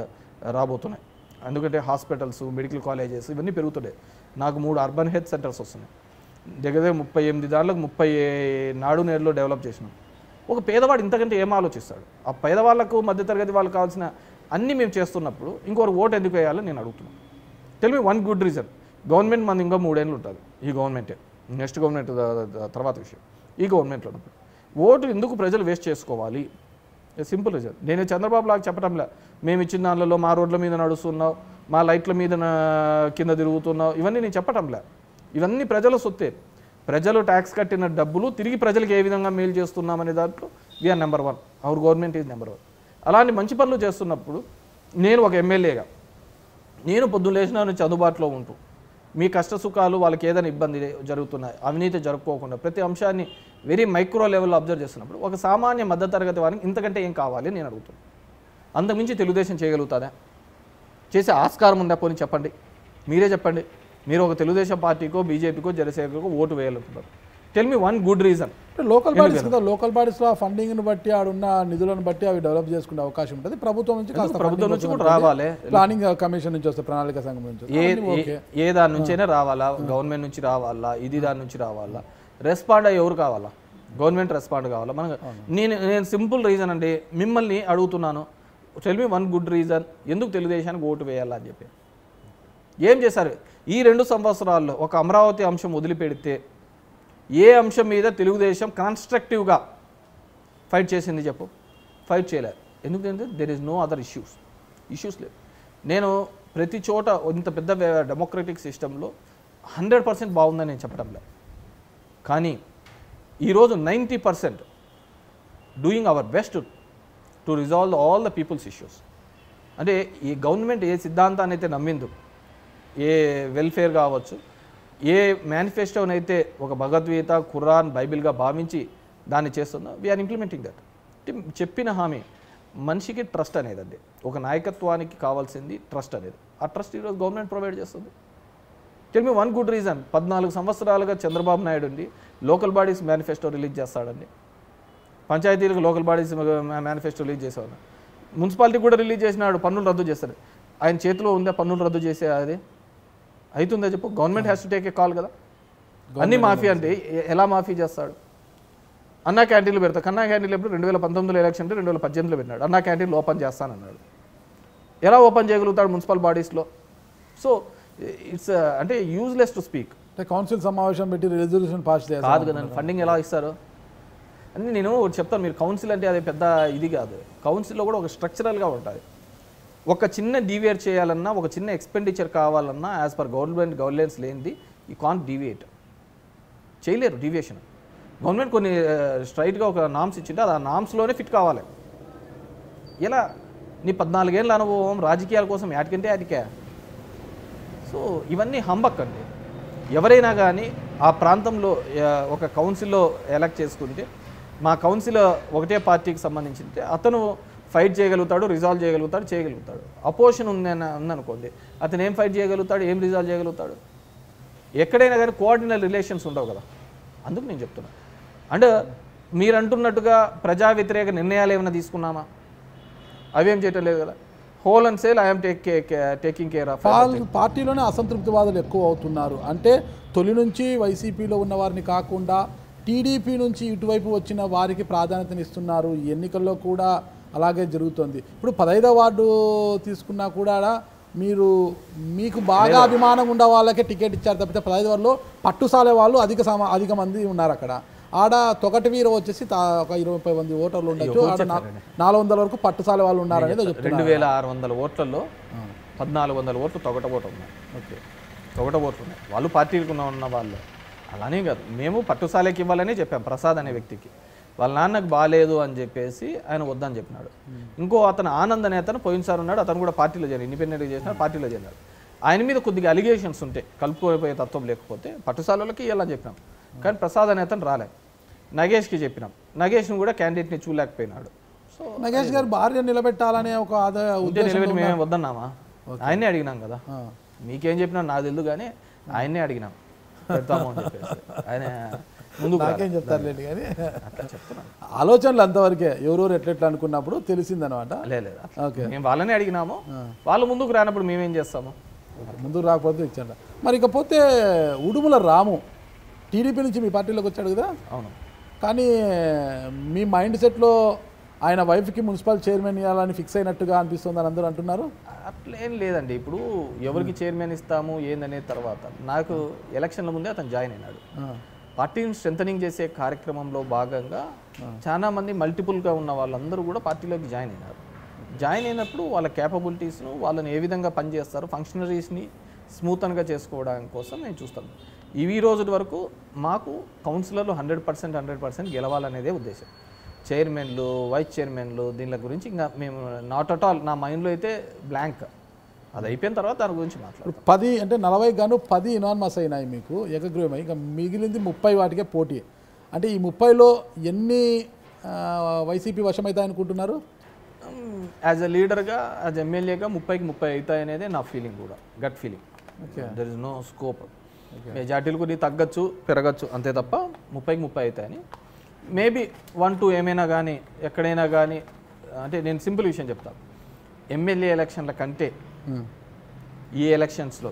రాబోతున్నాయి ఎందుకంటే హాస్పిటల్స్ మెడికల్ కాలేజెస్ ఇవన్నీ పెరుగుతున్నాయి నాకు మూడు అర్బన్ హెల్త్ సెంటర్స్ వస్తున్నాయి దగ్గర ముప్పై ఎనిమిది దాంట్లో ముప్పై నాడు నేరులో డెవలప్ చేసినాం ఒక పేదవాడు ఇంతకంటే ఏం ఆలోచిస్తాడు ఆ పేదవాళ్లకు మధ్యతరగతి వాళ్ళకి కావాల్సిన అన్నీ మేము చేస్తున్నప్పుడు ఇంకొకరు ఓటు ఎందుకు వేయాలని నేను అడుగుతున్నాను tell me one good reason government మన ఇంకో మూడేళ్ళు ఉంటుంది ఈ గవర్నమెంటే నెక్స్ట్ గవర్నమెంట్ తర్వాత విషయం ఈ గవర్నమెంట్లో ఉన్నప్పుడు ఓటు ఎందుకు ప్రజలు వేస్ట్ చేసుకోవాలి సింపుల్ రిజల్ట్ నేను చంద్రబాబు లాగా చెప్పడంలా మేము ఇచ్చిన దానిలో మా రోడ్ల మీద నడుస్తున్నావు మా లైట్ల మీద కింద తిరుగుతున్నావు ఇవన్నీ నేను చెప్పటంలే ఇవన్నీ ప్రజల సొత్తే ప్రజలు ట్యాక్స్ కట్టిన డబ్బులు తిరిగి ప్రజలకు ఏ విధంగా మేలు చేస్తున్నామనే దాంట్లో we are number one our government is number one అలాంటి మంచి పనులు చేస్తున్నప్పుడు నేను ఒక ఎమ్మెల్యేగా నేను పొద్దున్న లేచిన చదుబాటులో ఉంటూ మీ కష్ట సుఖాలు వాళ్ళకి ఏదైనా ఇబ్బంది జరుగుతున్నాయి అవినీతి జరుపుకోకుండా ప్రతి అంశాన్ని వెరీ మైక్రో లెవెల్లో అబ్జర్వ్ చేస్తున్నప్పుడు ఒక సామాన్య తరగతి వారికి ఇంతకంటే ఏం కావాలి నేను అడుగుతున్నాను అంతకుమించి తెలుగుదేశం చేయగలుగుతుందా చేసే ఆస్కారం ఉందా పోనీ చెప్పండి మీరే చెప్పండి మీరు ఒక తెలుగుదేశం పార్టీకో బీజేపీకో జనసేనకో ఓటు వేయాలనుకుంటారు tell me one good reason local bodies కదా లోకల్ బాడీస్ లో ఫండింగ్ బట్టి బట్టి ఆడున్న నిధులను బట్టి అవి డెవలప్ చేసుకునే అవకాశం ఉంటుంది ప్రభుత్వం నుంచి కాస్త ప్రభుత్వం నుంచి కూడా రావాలి ప్లానింగ్ కమిషన్ నుంచి వస్తే ప్రణాళిక సంఘం నుంచి ఏ దాని నుంచైనా రావాలా గవర్నమెంట్ నుంచి రావాలా ఇది దాని నుంచి రావాలా రెస్పాండ్ అయ్యి ఎవరు కావాలా గవర్నమెంట్ రెస్పాండ్ కావాలా మనకు నేను నేను సింపుల్ రీజన్ అండి మిమ్మల్ని అడుగుతున్నాను tell me one good reason ఎందుకు తెలుగుదేశానికి ఓటు వేయాలని చెప్పి ఏం చేశారు ఈ రెండు సంవత్సరాల్లో ఒక అమరావతి అంశం వదిలిపెడితే ఏ అంశం మీద తెలుగుదేశం కాన్స్ట్రక్టివ్గా ఫైట్ చేసింది చెప్పు ఫైట్ చేయలేదు ఎందుకంటే there is no other issues issues లేదు నేను ప్రతి చోట ఇంత పెద్ద డెమోక్రటిక్ సిస్టంలో హండ్రెడ్ పర్సెంట్ బాగుందని నేను చెప్పడం లేదు కానీ ఈరోజు ninety percent doing our best to resolve all the people's issues అంటే ఈ గవర్నమెంట్ ఏ సిద్ధాంతాన్ని అయితే నమ్మిందో ఏ వెల్ఫేర్ కావచ్చు ఏ మేనిఫెస్టోనైతే ఒక భగవద్గీత ఖురాన్ బైబిల్గా భావించి దాన్ని చేస్తుందో వీఆర్ ఇంప్లిమెంటింగ్ దట్ చెప్పిన హామీ మనిషికి ట్రస్ట్ అనేది అండి ఒక నాయకత్వానికి కావాల్సింది ట్రస్ట్ అనేది ఆ ట్రస్ట్ ఈరోజు గవర్నమెంట్ ప్రొవైడ్ చేస్తుంది tell me one good reason పద్నాలుగు సంవత్సరాలుగా చంద్రబాబు నాయుడు ఉండి లోకల్ బాడీస్ మేనిఫెస్టో రిలీజ్ చేస్తాడండి పంచాయతీలకు లోకల్ బాడీస్ మేనిఫెస్టో రిలీజ్ చేసేవాడు మున్సిపాలిటీ కూడా రిలీజ్ చేసినాడు పన్నులు రద్దు చేస్తాడు ఆయన చేతిలో ఉందే పన్నులు రద్దు చేసే అది అవుతుందా చెప్పు government has to take a call కదా అన్ని మాఫీ అంటే ఎలా మాఫీ చేస్తాడు అన్నా క్యాంటీన్లు పెడతా కన్నా క్యాంటీన్లు ఎప్పుడు రెండు వేల పంతొమ్మిదిలో ఎలక్షన్ అంటే రెండు వేల పద్దెనిమిదిలో పెట్టినాడు అన్నా క్యాంటీన్లు ఓపెన్ చేస్తానన్నాడు ఎలా ఓపెన్ చేయగలుగుతాడు మున్సిపల్ బాడీస్లో సో ఇట్స్ uh, అంటే యూజ్లెస్ టు స్పీక్ కౌన్సిల్ సమావేశం పెట్టి రెజల్యూషన్ పాస్ చేయాలి కాదు కదండి ఫండింగ్ ఎలా ఇస్తారు అని నేను చెప్తాను మీరు కౌన్సిల్ అంటే అదే పెద్ద ఇది కాదు కౌన్సిల్లో కూడా ఒక స్ట్రక్చరల్గా ఉంటుంది ఒక చిన్న డీవియేట్ చేయాలన్నా ఒక చిన్న ఎక్స్పెండిచర్ కావాలన్నా యాజ్ పర్ గవర్నమెంట్ గవర్నెన్స్ లేనిది ఈ కాన్ డీవియేట్ చేయలేరు డీవియేషన్ గవర్నమెంట్ కొన్ని స్ట్రైట్గా uh, ఒక నామ్స్ ఇచ్చింటే అది ఆ నామ్స్లోనే ఫిట్ కావాలి ఎలా నీ పద్నాలుగేళ్ళ అనుభవం రాజకీయాల కోసం యాటికంటే యాటికే సో ఇవన్నీ హంబక్ అండి ఎవరైనా కానీ ఆ ప్రాంతంలో uh, ఒక కౌన్సిల్లో ఎలక్ట్ చేసుకుంటే మా కౌన్సిల్ ఒకటే పార్టీకి సంబంధించింటే అతను ఫైట్ చేయగలుగుతాడు రిజాల్వ్ చేయగలుగుతాడు చేయగలుగుతాడు అపోషన్ ఉంది ఉందనుకోండి అతను ఏం ఫైట్ చేయగలుగుతాడు ఏం రిజాల్వ్ చేయగలుగుతాడు ఎక్కడైనా కానీ కోఆర్డినల్ రిలేషన్స్ ఉండవు కదా అందుకు నేను చెప్తున్నా అండ్ మీరు అంటున్నట్టుగా ప్రజా వ్యతిరేక నిర్ణయాలు ఏమైనా తీసుకున్నామా అవేం చేయటం లేదు కదా whole and sale I'm take taking care of పార్టీలోనే అసంతృప్తివాదులు ఎక్కువ అవుతున్నారు అంటే తొలి నుంచి వైసీపీలో ఉన్న వారిని కాకుండా టీడీపీ నుంచి ఇటువైపు వచ్చిన వారికి ప్రాధాన్యతనిస్తున్నారు ఎన్నికల్లో కూడా అలాగే జరుగుతుంది ఇప్పుడు పదహైదో వార్డు తీసుకున్నా కూడా మీరు మీకు బాగా అభిమానం ఉన్న వాళ్ళకే టికెట్ ఇచ్చారు తప్పితే పదహైదు వారిలో పట్టుసాలే వాళ్ళు అధిక అధిక మంది ఉన్నారు అక్కడ ఆడ తొగటి వీర వచ్చేసి ఒక ఇరవై ముప్పై మంది ఓటర్లు ఉండొచ్చు నాలుగు వందల వరకు పట్టుసాలే వాళ్ళు ఉన్నారనేది రెండు వేల ఆరు వందల ఓట్లలో పద్నాలుగు వందల ఓట్లు తొగట ఓటు ఉన్నాయి ఓకే తొగట ఓట్లు ఉన్నాయి వాళ్ళు పార్టీలకు ఉన్న వాళ్ళు అలానే కాదు మేము పట్టుసాలేకి ఇవ్వాలని చెప్పాం ప్రసాద్ అనే వ్యక్తికి వాళ్ళ నాన్నకు బాగాలేదు అని చెప్పేసి ఆయన వద్దని చెప్పినాడు hmm. ఇంకో అతను ఆనంద్ అనే అతను పోయినసారి ఉన్నాడు అతను కూడా పార్టీలో చేరి ఇండిపెండెంట్గా చేసినాడు పార్టీలో చేరినాడు ఆయన మీద కొద్దిగా అలిగేషన్స్ ఉంటాయి కలుపుకోపోయే తత్వం లేకపోతే పట్టుశాలలోకి ఇలా చెప్పినాం కానీ ప్రసాద్ అనే అతను రాలే నగేష్కి చెప్పినాం నగేష్ కూడా క్యాండిడేట్ని చూడలేకపోయినాడు సో నగేష్ గారు భార్య నిలబెట్టాలనే ఒక ఉద్దేశం మేమేం వద్దన్నామా ఆయన్నే అడిగినాం కదా మీకేం చెప్పినా నాకు తెలియదు కానీ ఆయన్నే అడిగినాం చెప్పేసి ఆయన ముందు నాకేం చెప్తారులేండి కానీ ఆలోచనలు అంతవరకే ఎవరెవరు ఎట్లెట్లు అనుకున్నప్పుడు తెలిసిందనమాట మేము వాళ్ళని అడిగినాము వాళ్ళు ముందుకు రానప్పుడు మేమేం చేస్తాము ముందుకు రాకపోతే ఇచ్చాడ మరి ఇకపోతే ఉడుముల రాము టీడీపీ నుంచి మీ పార్టీలోకి వచ్చాడు కదా అవును కానీ మీ మైండ్ సెట్లో ఆయన వైఫ్కి మున్సిపల్ చైర్మన్ ఇవ్వాలని ఫిక్స్ అయినట్టుగా అనిపిస్తుంది అని అందరూ అంటున్నారు అట్లేం లేదండి ఇప్పుడు ఎవరికి చైర్మన్ ఇస్తాము ఏందనే తర్వాత నాకు ఎలక్షన్ల ముందే అతను జాయిన్ అయినాడు పార్టీని స్ట్రెంథనింగ్ చేసే కార్యక్రమంలో భాగంగా చాలామంది మల్టిపుల్గా ఉన్న వాళ్ళందరూ కూడా పార్టీలోకి జాయిన్ అయినారు జాయిన్ అయినప్పుడు వాళ్ళ క్యాపబిలిటీస్ను వాళ్ళని ఏ విధంగా పనిచేస్తారు ఫంక్షనరీస్ని స్మూతన్గా చేసుకోవడానికి కోసం మేము చూస్తాం ఇవి రోజు వరకు మాకు కౌన్సిలర్లు హండ్రెడ్ పర్సెంట్ హండ్రెడ్ పర్సెంట్ గెలవాలనేదే ఉద్దేశం చైర్మన్లు వైస్ చైర్మన్లు దీని గురించి ఇంకా మేము నాట్ అట్ ఆల్ నా మైండ్లో అయితే బ్లాంక్ అది అయిపోయిన తర్వాత దాని గురించి మాట్లాడు పది అంటే నలభై గాను పది ఇనాన్మస్ అయినాయి మీకు ఏకగ్రీవమై ఇక మిగిలింది ముప్పై వాటికే పోటీ అంటే ఈ ముప్పైలో ఎన్ని వైసీపీ వశమవుతాయి అనుకుంటున్నారు యాజ్ అ లీడర్గా యాజ్ ఎమ్మెల్యేగా ముప్పైకి ముప్పై అవుతాయి అనేది నా ఫీలింగ్ కూడా gut feeling there is no scope మెజార్టీలు కొన్ని తగ్గచ్చు పెరగచ్చు అంతే తప్ప ముప్పైకి ముప్పై అవుతాయని మేబీ వన్ టూ ఏమైనా కానీ ఎక్కడైనా కానీ అంటే నేను సింపుల్ విషయం చెప్తాను ఎమ్మెల్యే ఎలక్షన్ల కంటే ఈ ఎలక్షన్స్లో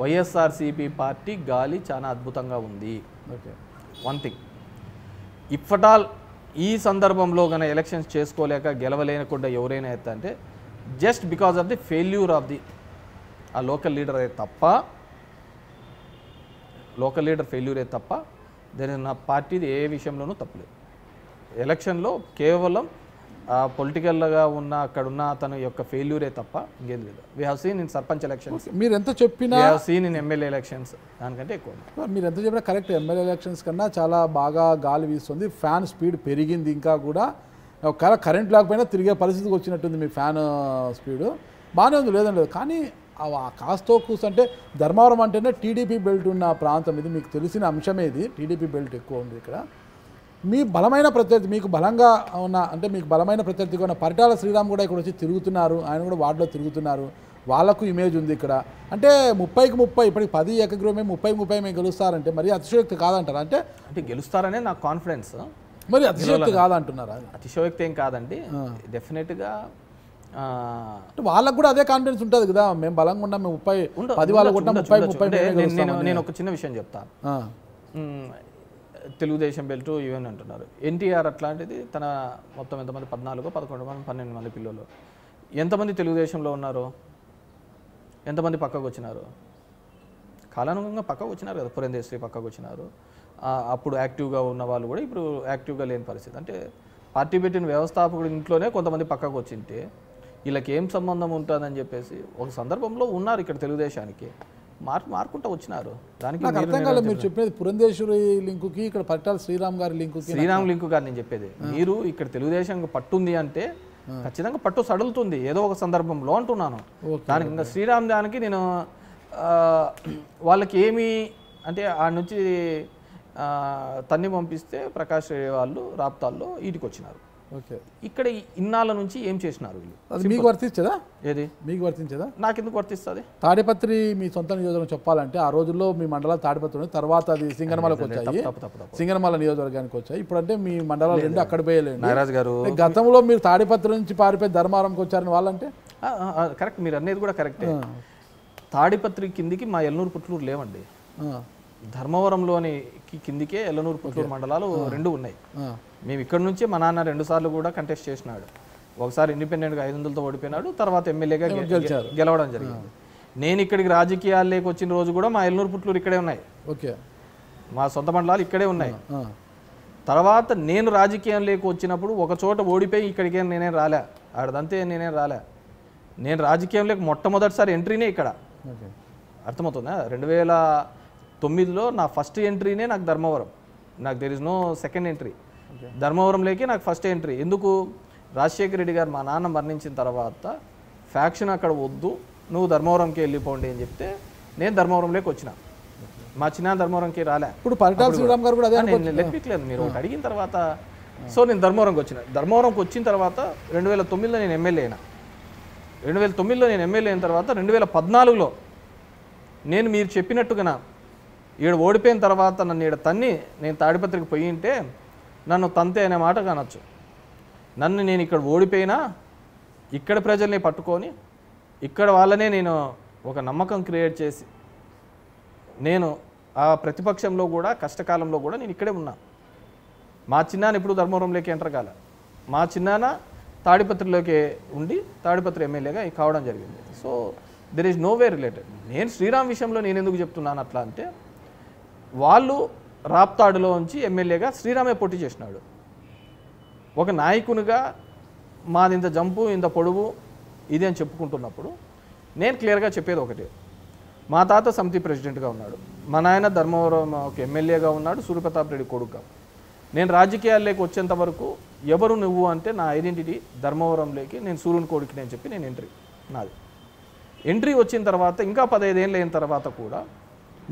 వైఎస్ఆర్సీపీ పార్టీ గాలి చాలా అద్భుతంగా ఉంది ఓకే వన్ థింగ్ ఇప్పటాల్ ఆల్ ఈ సందర్భంలో కనుక ఎలక్షన్స్ చేసుకోలేక గెలవలేనకుండా ఎవరైనా అయితే అంటే just because of the failure of the ఆ లోకల్ లీడర్ అయితే తప్ప లోకల్ లీడర్ అయితే తప్ప దాని నా పార్టీది ఏ విషయంలోనూ తప్పలేదు ఎలక్షన్లో కేవలం పొలిటికల్గా ఉన్న అక్కడ ఉన్న అతని యొక్క ఫెయిల్యూరే తప్ప ఇంకేం లేదు we have seen in sarpanch elections మీరు ఎంత చెప్పినా సీన్ ఇన్ ఎమ్మెల్యే ఎలక్షన్స్ దానికంటే ఎక్కువ మీరు ఎంత చెప్పినా కరెక్ట్ ఎమ్మెల్యే ఎలక్షన్స్ కన్నా చాలా బాగా గాలి వీస్తుంది ఫ్యాన్ స్పీడ్ పెరిగింది ఇంకా కూడా ఒకవేళ కరెంట్ లేకపోయినా తిరిగే పరిస్థితికి వచ్చినట్టుంది మీ ఫ్యాన్ స్పీడ్ uh, బాగానే ఉంది లేదండి లేదు కానీ కాస్తో కూసంటే ధర్మవరం అంటేనే టీడీపీ బెల్ట్ ఉన్న ప్రాంతం ఇది మీకు తెలిసిన అంశమే ఇది టీడీపీ బెల్ట్ ఎక్కువ ఉంది ఇక్కడ మీ బలమైన ప్రత్యర్థి మీకు బలంగా ఉన్న అంటే మీకు బలమైన ప్రత్యర్థిగా ఉన్న పరిటాల శ్రీరామ్ కూడా ఇక్కడ వచ్చి తిరుగుతున్నారు ఆయన కూడా వార్డులో తిరుగుతున్నారు వాళ్ళకు ఇమేజ్ ఉంది ఇక్కడ అంటే ముప్పైకి ముప్పై ఇప్పటికి పది ఏకగ్రహమే ముప్పై ముప్పై మేము గెలుస్తారంటే మరి అతిశయోక్తి కాదంటారా అంటే అంటే గెలుస్తారనే నాకు కాన్ఫిడెన్స్ మరి అతిశయోక్తి కాదంటున్నారా అతిశయోక్తి ఏం కాదండి డెఫినెట్గా వాళ్ళకు కూడా అదే కాన్ఫిడెన్స్ ఉంటుంది కదా మేము బలంగా ఉన్నాం మేము ముప్పై పది వాళ్ళు ముప్పై ముప్పై నేను ఒక చిన్న విషయం చెప్తాను తెలుగుదేశం బెల్ట్ ఈవెన్ అంటున్నారు ఎన్టీఆర్ అట్లాంటిది తన మొత్తం ఎంతమంది పద్నాలుగు పదకొండు మంది పన్నెండు మంది పిల్లలు ఎంతమంది తెలుగుదేశంలో ఉన్నారు ఎంతమంది పక్కకు వచ్చినారు కాలానుగుణంగా పక్కకు వచ్చినారు కదా పురంధేశ్వరి పక్కకు వచ్చినారు అప్పుడు యాక్టివ్గా ఉన్న వాళ్ళు కూడా ఇప్పుడు యాక్టివ్గా లేని పరిస్థితి అంటే పార్టీ పెట్టిన వ్యవస్థాపకుడు ఇంట్లోనే కొంతమంది పక్కకు వచ్చింటే వీళ్ళకి ఏం సంబంధం ఉంటుందని చెప్పేసి ఒక సందర్భంలో ఉన్నారు ఇక్కడ తెలుగుదేశానికి మార్పు మార్కుంటా వచ్చినారు దానికి నాకు అర్థం కాలేదు మీరు చెప్పేది పురంధేశ్వరి లింకుకి ఇక్కడ పట్టాల శ్రీరామ్ గారి లింకు శ్రీరామ్ లింకు గారు నేను చెప్పేది మీరు ఇక్కడ తెలుగుదేశం పట్టుంది అంటే ఖచ్చితంగా పట్టు సడులుతుంది ఏదో ఒక సందర్భంలో అంటున్నాను దానికి ఇంకా శ్రీరామ్ దానికి నేను వాళ్ళకి ఏమి అంటే ఆ నుంచి తన్ని పంపిస్తే ప్రకాష్ వాళ్ళు రాప్తాల్లో వీటికి వచ్చినారు ఇక్కడ ఇన్నాళ్ళ నుంచి ఏం చేసినారు వీళ్ళు మీకు వర్తించదా ఏది మీకు వర్తించదా నాకు ఎందుకు వర్తిస్తుంది తాడిపత్రి మీ సొంత నియోజకవర్గం చెప్పాలంటే ఆ రోజుల్లో మీ మండలాలు తాడిపత్రి తర్వాత అది సింగనమలకు వచ్చాయి సింగనమల నియోజకవర్గానికి వచ్చాయి ఇప్పుడంటే మీ మండలాలు రెండు అక్కడ పోయలేదు నాగరాజ్ గారు గతంలో మీరు తాడిపత్రి నుంచి పారిపోయి ధర్మారంకి వచ్చారని వాళ్ళంటే కరెక్ట్ మీరు అనేది కూడా కరెక్ట్ తాడిపత్రి కిందికి మా ఎల్లూరు పుట్లూరు లేవండి ధర్మవరంలోని కిందికే ఎల్లనూరు పుట్లూరు మండలాలు రెండు ఉన్నాయి మేము ఇక్కడ నుంచే మా నాన్న రెండుసార్లు కూడా కంటెస్ట్ చేసినాడు ఒకసారి ఇండిపెండెంట్గా ఐదు వందలతో ఓడిపోయినాడు తర్వాత ఎమ్మెల్యేగా గెలవడం జరిగింది నేను ఇక్కడికి లేక వచ్చిన రోజు కూడా మా ఎల్లూరు పుట్లూరు ఇక్కడే ఉన్నాయి ఓకే మా సొంత మండలాలు ఇక్కడే ఉన్నాయి తర్వాత నేను లేక వచ్చినప్పుడు ఒక చోట ఓడిపోయి ఇక్కడికి నేనేం రాలే ఆడదంతే నేనేం రాలే నేను రాజకీయం లేక మొట్టమొదటిసారి ఎంట్రీనే ఇక్కడ అర్థమవుతుందా రెండు వేల తొమ్మిదిలో నా ఫస్ట్ ఎంట్రీనే నాకు ధర్మవరం నాకు there is no second entry ధర్మవరంలోకి నాకు ఫస్ట్ ఎంట్రీ ఎందుకు రాజశేఖర రెడ్డి గారు మా నాన్న మరణించిన తర్వాత ఫ్యాక్షన్ అక్కడ వద్దు నువ్వు ధర్మవరంకి వెళ్ళిపోండి అని చెప్తే నేను ధర్మవరంలోకి వచ్చిన మా చిన్న ధర్మవరంకి రాలే ఇప్పుడు లెక్కలేదు గారు కూడా మీరు ఒకటి అడిగిన తర్వాత సో నేను ధర్మవరంకి వచ్చిన ధర్మవరంకి వచ్చిన తర్వాత రెండు వేల తొమ్మిదిలో నేను ఎమ్మెల్యే అయినా రెండు వేల తొమ్మిదిలో నేను ఎమ్మెల్యే అయిన తర్వాత రెండు వేల పద్నాలుగులో నేను మీరు చెప్పినట్టుగా ఈడ ఓడిపోయిన తర్వాత నన్ను ఈడ తన్ని నేను తాడిపత్రికి పోయి ఉంటే నన్ను తంతే అనే మాట కానొచ్చు నన్ను నేను ఇక్కడ ఓడిపోయినా ఇక్కడ ప్రజల్ని పట్టుకొని ఇక్కడ వాళ్ళనే నేను ఒక నమ్మకం క్రియేట్ చేసి నేను ఆ ప్రతిపక్షంలో కూడా కష్టకాలంలో కూడా నేను ఇక్కడే ఉన్నా మా చిన్నాన్న ఇప్పుడు ధర్మవరంలోకి ఎంటర్ కాల మా చిన్నాన్న తాడిపత్రిలోకి ఉండి తాడిపత్రి ఎమ్మెల్యేగా కావడం జరిగింది so there is no way related నేను శ్రీరామ్ విషయంలో నేను ఎందుకు చెప్తున్నాను అట్లా అంటే వాళ్ళు రాప్తాడులో ఉంచి ఎమ్మెల్యేగా శ్రీరామే పోటీ చేసినాడు ఒక నాయకునిగా మాది ఇంత జంపు ఇంత పొడవు ఇది అని చెప్పుకుంటున్నప్పుడు నేను క్లియర్గా చెప్పేది ఒకటి మా తాత సమితి ప్రెసిడెంట్గా ఉన్నాడు మా నాయన ధర్మవరం ఒక ఎమ్మెల్యేగా ఉన్నాడు సూర్యప్రతాప్ రెడ్డి కొడుకుగా నేను రాజకీయాల్లోకి వచ్చేంత వరకు ఎవరు నువ్వు అంటే నా ఐడెంటిటీ ధర్మవరంలోకి నేను సూర్యుని కొడుకుని అని చెప్పి నేను ఎంట్రీ నాది ఎంట్రీ వచ్చిన తర్వాత ఇంకా ఏళ్ళు అయిన తర్వాత కూడా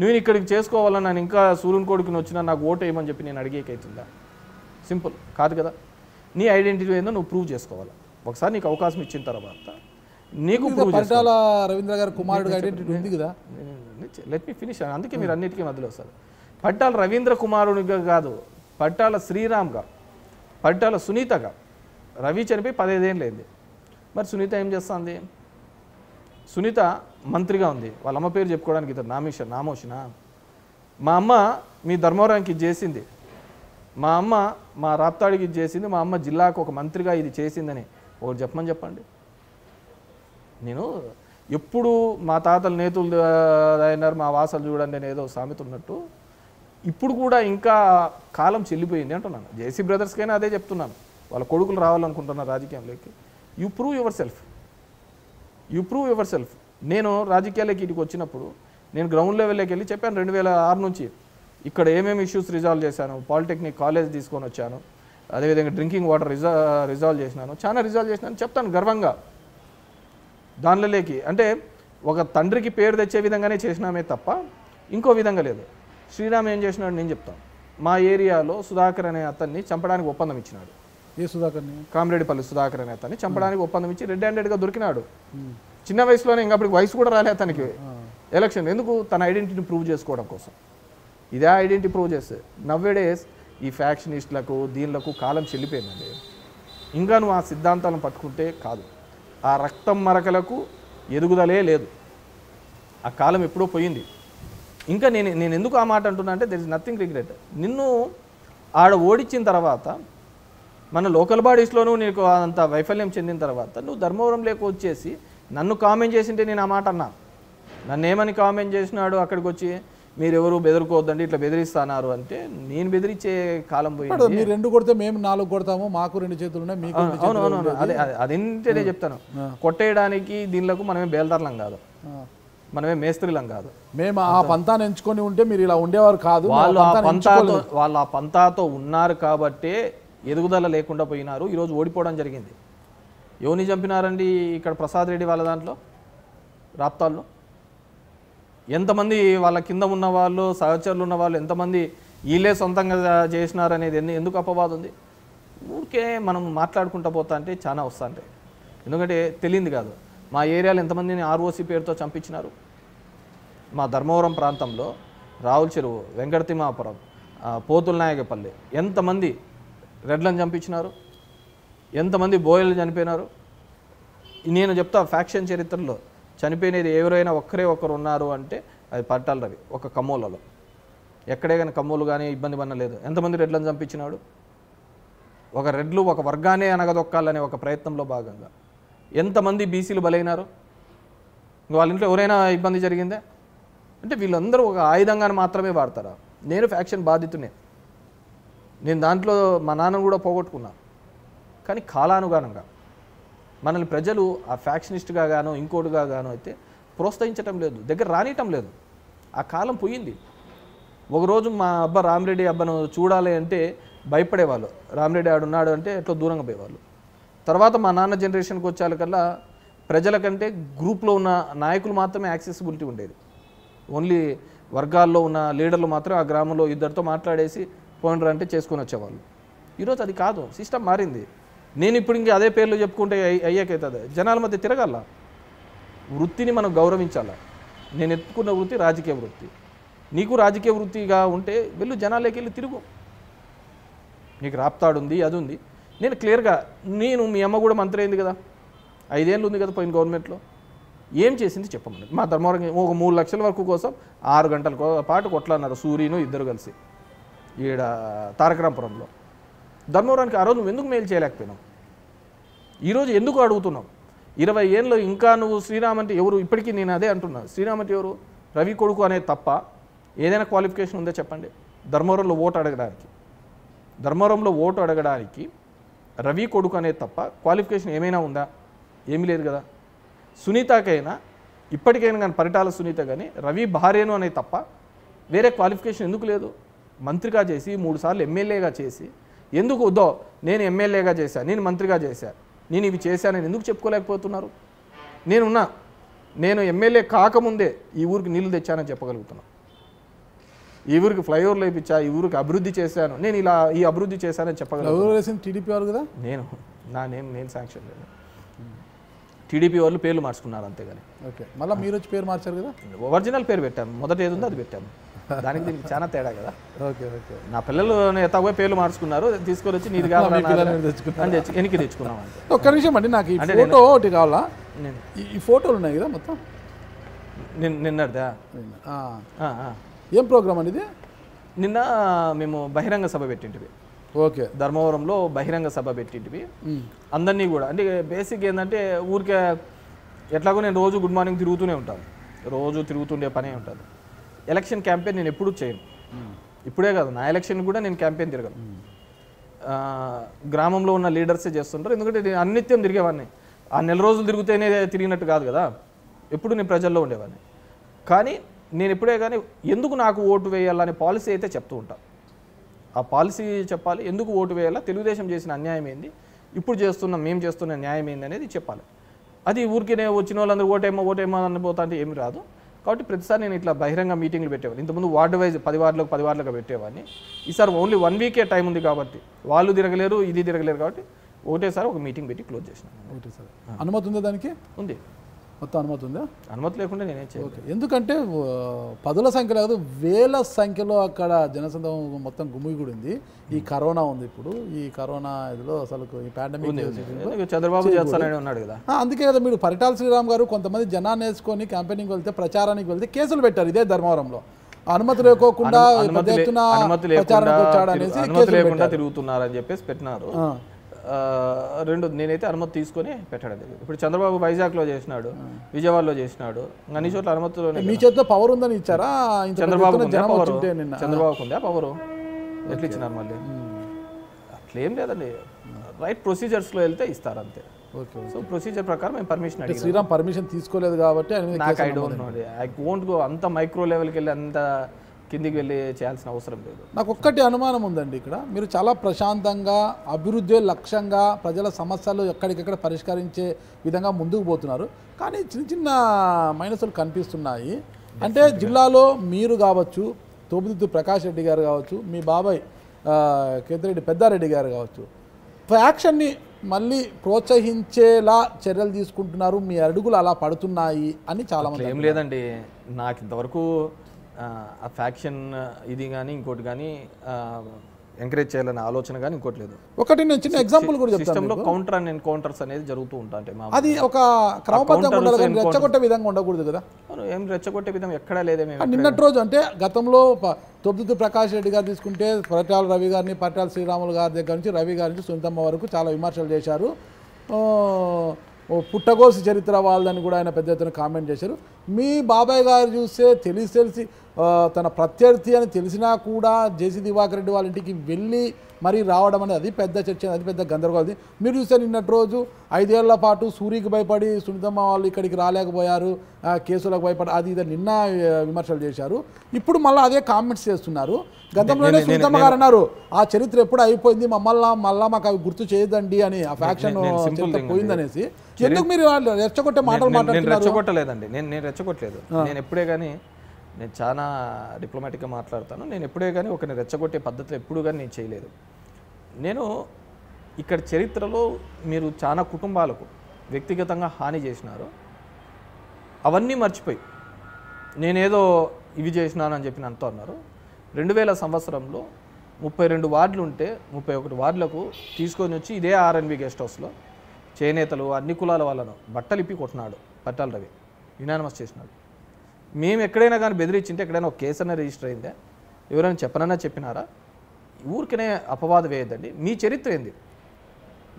నేను ఇక్కడికి చేసుకోవాలని నేను ఇంకా సూర్యుని కొడుకుని వచ్చినా నాకు ఓటు వేయమని చెప్పి నేను అడిగేకైతుందా సింపుల్ కాదు కదా నీ ఐడెంటిటీ ఏందో నువ్వు ప్రూవ్ చేసుకోవాలి ఒకసారి నీకు అవకాశం ఇచ్చిన తర్వాత నీకు రవీంద్ర గారు కుమారుడు ఐడెంటిటీ ఉంది కదా లెట్ మీ ఫినిష్ అందుకే మీరు అన్నిటికీ మధ్యలో వస్తారు పట్టాల రవీంద్ర కుమారునిగా కాదు పట్టాల శ్రీరామ్గా పట్టాల సునీతగా రవి చనిపోయి పదిహేదేం లేదు మరి సునీత ఏం చేస్తుంది సునీత మంత్రిగా ఉంది వాళ్ళ అమ్మ పేరు చెప్పుకోవడానికి ఇతను నామేష నామోషణ మా అమ్మ మీ ధర్మవరానికి ఇది చేసింది మా అమ్మ మా రాప్తాడికి ఇది చేసింది మా అమ్మ జిల్లాకు ఒక మంత్రిగా ఇది చేసిందని ఒకటి చెప్పమని చెప్పండి నేను ఎప్పుడు మా తాతలు నేతలు అయినారు మా వాసలు చూడండి అని ఏదో సామెత ఉన్నట్టు ఇప్పుడు కూడా ఇంకా కాలం చెల్లిపోయింది అంటున్నాను జేసీ బ్రదర్స్కైనా అదే చెప్తున్నాను వాళ్ళ కొడుకులు రావాలనుకుంటున్నారు రాజకీయంలోకి you prove yourself you prove yourself నేను రాజకీయాలకి ఇటుకు వచ్చినప్పుడు నేను గ్రౌండ్ లెవెల్లోకి వెళ్ళి చెప్పాను రెండు వేల ఆరు నుంచి ఇక్కడ ఏమేమి ఇష్యూస్ రిజాల్వ్ చేశాను పాలిటెక్నిక్ కాలేజ్ తీసుకొని వచ్చాను అదేవిధంగా డ్రింకింగ్ వాటర్ రిజా రిజాల్వ్ చేసినాను చాలా రిజాల్వ్ చేసినాను చెప్తాను గర్వంగా దానిలోకి అంటే ఒక తండ్రికి పేరు తెచ్చే విధంగానే చేసినామే తప్ప ఇంకో విధంగా లేదు శ్రీరామ్ ఏం చేసినాడు నేను చెప్తాను మా ఏరియాలో సుధాకర్ అనే అతన్ని చంపడానికి ఒప్పందం ఇచ్చినాడు ఏ సుధాకర్ని పల్లె సుధాకర్ అనే అతన్ని చంపడానికి ఒప్పందం ఇచ్చి రెడ్ హ్యాండెడ్గా దొరికినాడు చిన్న వయసులోనే ఇంకా అప్పటికి వయసు కూడా రాలే అతనికి ఎలక్షన్ ఎందుకు తన ఐడెంటిటీని ప్రూవ్ చేసుకోవడం కోసం ఇదే ఐడెంటిటీ ప్రూవ్ చేస్తే నవ్వేడేస్ ఈ ఫ్యాక్షనిస్టులకు దీనిలకు కాలం చెల్లిపోయిందండి ఇంకా నువ్వు ఆ సిద్ధాంతాలను పట్టుకుంటే కాదు ఆ రక్తం మరకలకు ఎదుగుదలే లేదు ఆ కాలం ఎప్పుడో పోయింది ఇంకా నేను నేను ఎందుకు ఆ మాట అంటున్నా అంటే దెర్ ఇస్ నథింగ్ రిగ్రెట్ నిన్ను ఆడ ఓడించిన తర్వాత మన లోకల్ బాడీస్లోనూ నీకు అంత వైఫల్యం చెందిన తర్వాత నువ్వు ధర్మవరం లేక వచ్చేసి నన్ను కామెంట్ చేసింటే నేను ఆ మాట అన్నా నన్ను ఏమని కామెంట్ చేసినాడు అక్కడికి వచ్చి మీరు ఎవరు బెదిరిపోవద్దండి ఇట్లా బెదిరిస్తున్నారు అంటే నేను బెదిరించే కాలం పోయింది మీరు రెండు కొడితే మేము నాలుగు కొడతాము మాకు రెండు చేతులు ఉన్నాయి మీకు అవునవును అదే అదేంటే నేను చెప్తాను కొట్టేయడానికి దీనిలకు మనమే బేల్దార్లం కాదు మనమే మేస్త్రిలం కాదు మేము ఆ పంతాన్ని ఎంచుకొని ఉంటే మీరు ఇలా ఉండేవారు కాదు వాళ్ళు ఆ పంతాతో వాళ్ళు ఆ పంతాతో ఉన్నారు కాబట్టే ఎదుగుదల లేకుండా పోయినారు ఈరోజు ఓడిపోవడం జరిగింది ఎవరిని చంపినారండి ఇక్కడ ప్రసాద్ రెడ్డి వాళ్ళ దాంట్లో రాప్తాల్లో ఎంతమంది వాళ్ళ కింద ఉన్న వాళ్ళు సహచరులు ఉన్న వాళ్ళు ఎంతమంది వీళ్ళే సొంతంగా చేసినారనేది ఎన్ని ఎందుకు అపవాదం ఉంది ఊరికే మనం మాట్లాడుకుంటూ పోతా అంటే చాలా వస్తా ఉంటాయి ఎందుకంటే తెలియదు కాదు మా ఏరియాలో ఎంతమందిని ఆర్ఓసీ పేరుతో చంపించినారు మా ధర్మవరం ప్రాంతంలో రావుల చెరువు వెంకటతిమాపురం పోతుల నాయకపల్లి ఎంతమంది రెడ్లను చంపించినారు ఎంతమంది బోయలు చనిపోయినారు నేను చెప్తా ఫ్యాక్షన్ చరిత్రలో చనిపోయినది ఎవరైనా ఒక్కరే ఒకరు ఉన్నారు అంటే అది పట్టాలి రవి ఒక కమ్మోలలో ఎక్కడే కానీ కమ్మోలు కానీ ఇబ్బంది పడలేదు ఎంతమంది రెడ్లను చంపించినాడు ఒక రెడ్లు ఒక వర్గానే అనగదొక్కాలనే ఒక ప్రయత్నంలో భాగంగా ఎంతమంది బీసీలు బలైనారు వాళ్ళ ఇంట్లో ఎవరైనా ఇబ్బంది జరిగిందే అంటే వీళ్ళందరూ ఒక ఆయుధంగా మాత్రమే వాడతారా నేను ఫ్యాక్షన్ బాధితునే నేను దాంట్లో మా నాన్న కూడా పోగొట్టుకున్నాను కానీ కాలానుగుణంగా మనల్ని ప్రజలు ఆ ఫ్యాక్షనిస్ట్గా గాను ఇంకోటిగా గాను అయితే ప్రోత్సహించటం లేదు దగ్గర రానియటం లేదు ఆ కాలం పోయింది ఒకరోజు మా అబ్బ రామిరెడ్డి అబ్బను చూడాలి అంటే భయపడేవాళ్ళు రామిరెడ్డి ఆడున్నాడు అంటే ఎట్లా దూరంగా పోయేవాళ్ళు తర్వాత మా నాన్న జనరేషన్కి వచ్చేకల్లా ప్రజల కంటే గ్రూప్లో ఉన్న నాయకులు మాత్రమే యాక్సెసిబిలిటీ ఉండేది ఓన్లీ వర్గాల్లో ఉన్న లీడర్లు మాత్రం ఆ గ్రామంలో ఇద్దరితో మాట్లాడేసి పోండ్ర అంటే చేసుకొని వచ్చేవాళ్ళు ఈరోజు అది కాదు సిస్టమ్ మారింది నేను ఇప్పుడు ఇంకా అదే పేర్లు చెప్పుకుంటే అయ్యాకైతుంది జనాల మధ్య తిరగల వృత్తిని మనం గౌరవించాల నేను ఎత్తుకున్న వృత్తి రాజకీయ వృత్తి నీకు రాజకీయ వృత్తిగా ఉంటే వెళ్ళు జనాలకి వెళ్ళి తిరుగు నీకు రాప్తాడుంది అది ఉంది నేను క్లియర్గా నేను మీ అమ్మ కూడా మంత్రి అయింది కదా ఐదేళ్ళు ఉంది కదా పోయిన గవర్నమెంట్లో ఏం చేసింది చెప్పమని మా ధర్మవరం ఒక మూడు లక్షల వరకు కోసం ఆరు గంటల పాటు కొట్లాన్నారు సూర్యును ఇద్దరు కలిసి ఈడ తారకరాంపురంలో ధర్మవరానికి ఆ రోజు నువ్వు ఎందుకు మెయిల్ చేయలేకపోయినావు ఈరోజు ఎందుకు అడుగుతున్నావు ఇరవై ఏళ్ళు ఇంకా నువ్వు శ్రీరామ్ అంటే ఎవరు ఇప్పటికీ నేను అదే అంటున్నా శ్రీరామ్ అంటే ఎవరు రవి కొడుకు అనేది తప్ప ఏదైనా క్వాలిఫికేషన్ ఉందో చెప్పండి ధర్మవరంలో ఓటు అడగడానికి ధర్మవరంలో ఓటు అడగడానికి రవి కొడుకు అనేది తప్ప క్వాలిఫికేషన్ ఏమైనా ఉందా ఏమీ లేదు కదా సునీతకైనా ఇప్పటికైనా కానీ పరిటాల సునీత కానీ రవి భార్యను అనేది తప్ప వేరే క్వాలిఫికేషన్ ఎందుకు లేదు మంత్రిగా చేసి మూడుసార్లు ఎమ్మెల్యేగా చేసి ఎందుకు వద్దో నేను ఎమ్మెల్యేగా చేశాను నేను మంత్రిగా చేశాను నేను ఇవి చేశానని ఎందుకు చెప్పుకోలేకపోతున్నారు నేనున్నా నేను ఎమ్మెల్యే కాకముందే ఈ ఊరికి నీళ్లు తెచ్చానని చెప్పగలుగుతున్నాను ఈ ఊరికి ఫ్లైఓవర్లు వేయించా ఈ ఊరికి అభివృద్ధి చేశాను నేను ఇలా ఈ అభివృద్ధి చేశానని చెప్పగలను టీడీపీ వాళ్ళు కదా నేను నా నేమ్ నేను శాంక్షన్ లేదు టీడీపీ వాళ్ళు పేర్లు మార్చుకున్నారు అంతేగాని ఓకే మళ్ళీ మీరు వచ్చి పేరు మార్చారు కదా ఒరిజినల్ పేరు పెట్టాము మొదట ఏది ఉందో అది పెట్టాము దానికి దీనికి చాలా తేడా కదా ఓకే ఓకే నా పిల్లలు తగ్గ పేర్లు మార్చుకున్నారు తీసుకొని వచ్చి నీది కావాలి తెచ్చుకున్నాను వెనక్కి అంటే ఒక్క నిమిషం అండి నాకు ఫోటో ఒకటి కావాలా ఈ ఫోటోలు ఉన్నాయి కదా మొత్తం నిన్నటిదా ఏం ప్రోగ్రామ్ అండి ఇది నిన్న మేము బహిరంగ సభ పెట్టింటివి ఓకే ధర్మవరంలో బహిరంగ సభ పెట్టింటివి అందరినీ కూడా అంటే బేసిక్ ఏంటంటే ఊరికే ఎట్లాగో నేను రోజు గుడ్ మార్నింగ్ తిరుగుతూనే ఉంటాను రోజు తిరుగుతుండే పనే ఉంటుంది ఎలక్షన్ క్యాంపెయిన్ నేను ఎప్పుడూ చేయను ఇప్పుడే కాదు నా ఎలక్షన్ కూడా నేను క్యాంపెయిన్ తిరగను గ్రామంలో ఉన్న లీడర్సే చేస్తుంటారు ఎందుకంటే నేను అన్నిత్యం తిరిగేవాడిని ఆ నెల రోజులు తిరిగితేనే తిరిగినట్టు కాదు కదా ఎప్పుడు నేను ప్రజల్లో ఉండేవాడిని కానీ నేను ఎప్పుడే కానీ ఎందుకు నాకు ఓటు వేయాలనే పాలసీ అయితే చెప్తూ ఉంటాను ఆ పాలసీ చెప్పాలి ఎందుకు ఓటు వేయాలా తెలుగుదేశం చేసిన అన్యాయం ఏంది ఇప్పుడు చేస్తున్న మేము చేస్తున్న న్యాయం ఏంది అనేది చెప్పాలి అది ఊరికే వచ్చిన వాళ్ళందరూ ఓటేమో ఓటేమో అనిపోతా అంటే ఏమి రాదు కాబట్టి ప్రతిసారి నేను ఇట్లా బహిరంగ మీటింగ్లు పెట్టేవాడిని ఇంతకుముందు వార్డు వైజ్ పది వార్డులకు పది వార్డులకు పెట్టేవాడిని ఈసారి ఓన్లీ వన్ వీకే టైం ఉంది కాబట్టి వాళ్ళు తిరగలేరు ఇది తిరగలేరు కాబట్టి ఒకటేసారి ఒక మీటింగ్ పెట్టి క్లోజ్ చేసినాను ఒకటేసారి అనుమతి ఉందా దానికి ఉంది మొత్తం అనుమతి ఉందా అనుమతి లేకుండా నేనే ఓకే ఎందుకంటే పదుల సంఖ్య కాదు వేల సంఖ్యలో అక్కడ జనసందం మొత్తం గుమిగూడింది ఈ కరోనా ఉంది ఇప్పుడు ఈ కరోనా ఇదిలో అసలు ఈ పాండమిక్ చంద్రబాబు చేస్తానని ఉన్నాడు కదా అందుకే కదా మీరు పరిటాల శ్రీరామ్ గారు కొంతమంది జనాన్ని వేసుకొని క్యాంపెయినింగ్ వెళ్తే ప్రచారానికి వెళ్తే కేసులు పెట్టారు ఇదే ధర్మవరంలో అనుమతి లేకోకుండా అనుమతి లేకుండా తిరుగుతున్నారని చెప్పేసి పెట్టినారు రెండు నేనైతే అనుమతి తీసుకొని పెట్టడం జరిగింది ఇప్పుడు చంద్రబాబు వైజాగ్లో చేసినాడు విజయవాడలో చేసినాడు అన్ని చోట్ల అనుమతిలో మీ చేతిలో పవర్ ఉందని ఇచ్చారా చంద్రబాబు పవర్ చంద్రబాబుకు ఉందా పవర్ ఎట్లా ఇచ్చినారు మళ్ళీ అట్లేం లేదండి రైట్ ప్రొసీజర్స్లో వెళ్తే ఇస్తారు అంతే సో ప్రొసీజర్ ప్రకారం మేము పర్మిషన్ అడిగి శ్రీరామ్ పర్మిషన్ తీసుకోలేదు కాబట్టి నాకు I don't know I won't go అంత మైక్రో లెవెల్కి వెళ్ళి అంత కిందికి వెళ్ళి చేయాల్సిన అవసరం లేదు నాకు ఒక్కటి అనుమానం ఉందండి ఇక్కడ మీరు చాలా ప్రశాంతంగా అభివృద్ధి లక్ష్యంగా ప్రజల సమస్యలు ఎక్కడికెక్కడ పరిష్కరించే విధంగా ముందుకు పోతున్నారు కానీ చిన్న చిన్న మైనసులు కనిపిస్తున్నాయి అంటే జిల్లాలో మీరు కావచ్చు తోపుదిద్దు ప్రకాష్ రెడ్డి గారు కావచ్చు మీ బాబాయ్ కేతిరెడ్డి పెద్దారెడ్డి గారు కావచ్చు ఫ్యాక్షన్ని మళ్ళీ ప్రోత్సహించేలా చర్యలు తీసుకుంటున్నారు మీ అడుగులు అలా పడుతున్నాయి అని చాలా ఏం లేదండి నాకు ఇంతవరకు ఆ ఫ్యాక్షన్ ఇది కానీ ఇంకోటి కానీ ఎంకరేజ్ చేయాలనే ఆలోచన కానీ ఇంకోటి లేదు ఒకటి నేను చిన్న ఎగ్జాంపుల్ కూడా సిస్టంలో కౌంటర్ అండ్ ఎన్కౌంటర్స్ అనేది జరుగుతూ ఉంటాయి అది ఒక క్రమబద్ధంగా రెచ్చగొట్టే విధంగా ఉండకూడదు కదా ఏం రెచ్చగొట్టే విధంగా ఎక్కడా లేదే నిన్నటి రోజు అంటే గతంలో తొమ్మిది ప్రకాష్ రెడ్డి గారు తీసుకుంటే పరటాల రవి గారిని పరటాల శ్రీరాములు గారి దగ్గర నుంచి రవి గారి నుంచి సునీతమ్మ వరకు చాలా విమర్శలు చేశారు పుట్టగోసి చరిత్ర వాళ్ళని కూడా ఆయన పెద్ద ఎత్తున కామెంట్ చేశారు మీ బాబాయ్ గారు చూస్తే తెలిసి తెలిసి తన ప్రత్యర్థి అని తెలిసినా కూడా జేసీ దివాకర్ రెడ్డి వాళ్ళ ఇంటికి వెళ్ళి మరి రావడం అనేది అది పెద్ద చర్చ అది పెద్ద గందరగోళం మీరు చూస్తే నిన్నటి రోజు ఐదేళ్ల పాటు సూర్యకి భయపడి సునీతమ్మ వాళ్ళు ఇక్కడికి రాలేకపోయారు కేసులకు భయపడి అది ఇది నిన్న విమర్శలు చేశారు ఇప్పుడు మళ్ళీ అదే కామెంట్స్ చేస్తున్నారు గతంలోనే సునీతమ్మ గారు అన్నారు ఆ చరిత్ర ఎప్పుడు అయిపోయింది మమ్మల్ని మళ్ళీ మాకు అవి గుర్తు చేయదండి అని ఆ ఫ్యాక్షన్ పోయిందనేసి ఎందుకు మీరు రెచ్చగొట్టే మాటలు మాట్లాడుతున్నారు రెచ్చగొట్టలేదండి నేను నేను రెచ్చగొట్టలేదు నేను ఎప్పుడే కానీ నేను చాలా డిప్లొమాటిక్గా మాట్లాడతాను నేను ఎప్పుడే కానీ ఒకరిని రెచ్చగొట్టే పద్ధతి ఎప్పుడూ కానీ నేను చేయలేదు నేను ఇక్కడ చరిత్రలో మీరు చాలా కుటుంబాలకు వ్యక్తిగతంగా హాని చేసినారు అవన్నీ మర్చిపోయి నేనేదో ఇవి చేసినానని చెప్పి అంత అన్నారు రెండు వేల సంవత్సరంలో ముప్పై రెండు వార్డులు ఉంటే ముప్పై ఒకటి వార్డులకు తీసుకొని వచ్చి ఇదే ఆర్ఎన్బి గెస్ట్ హౌస్లో చేనేతలు అన్ని కులాల వాళ్ళను బట్టలు ఇప్పి కొట్టినాడు పట్టాల రవి యునానిమస్ చేసినాడు మేము ఎక్కడైనా కానీ బెదిరించింటే ఎక్కడైనా ఒక కేసన్నా రిజిస్టర్ అయిందా ఎవరైనా చెప్పనన్నా చెప్పినారా ఊరికనే అపవాద వేయద్దండి మీ చరిత్ర ఏంది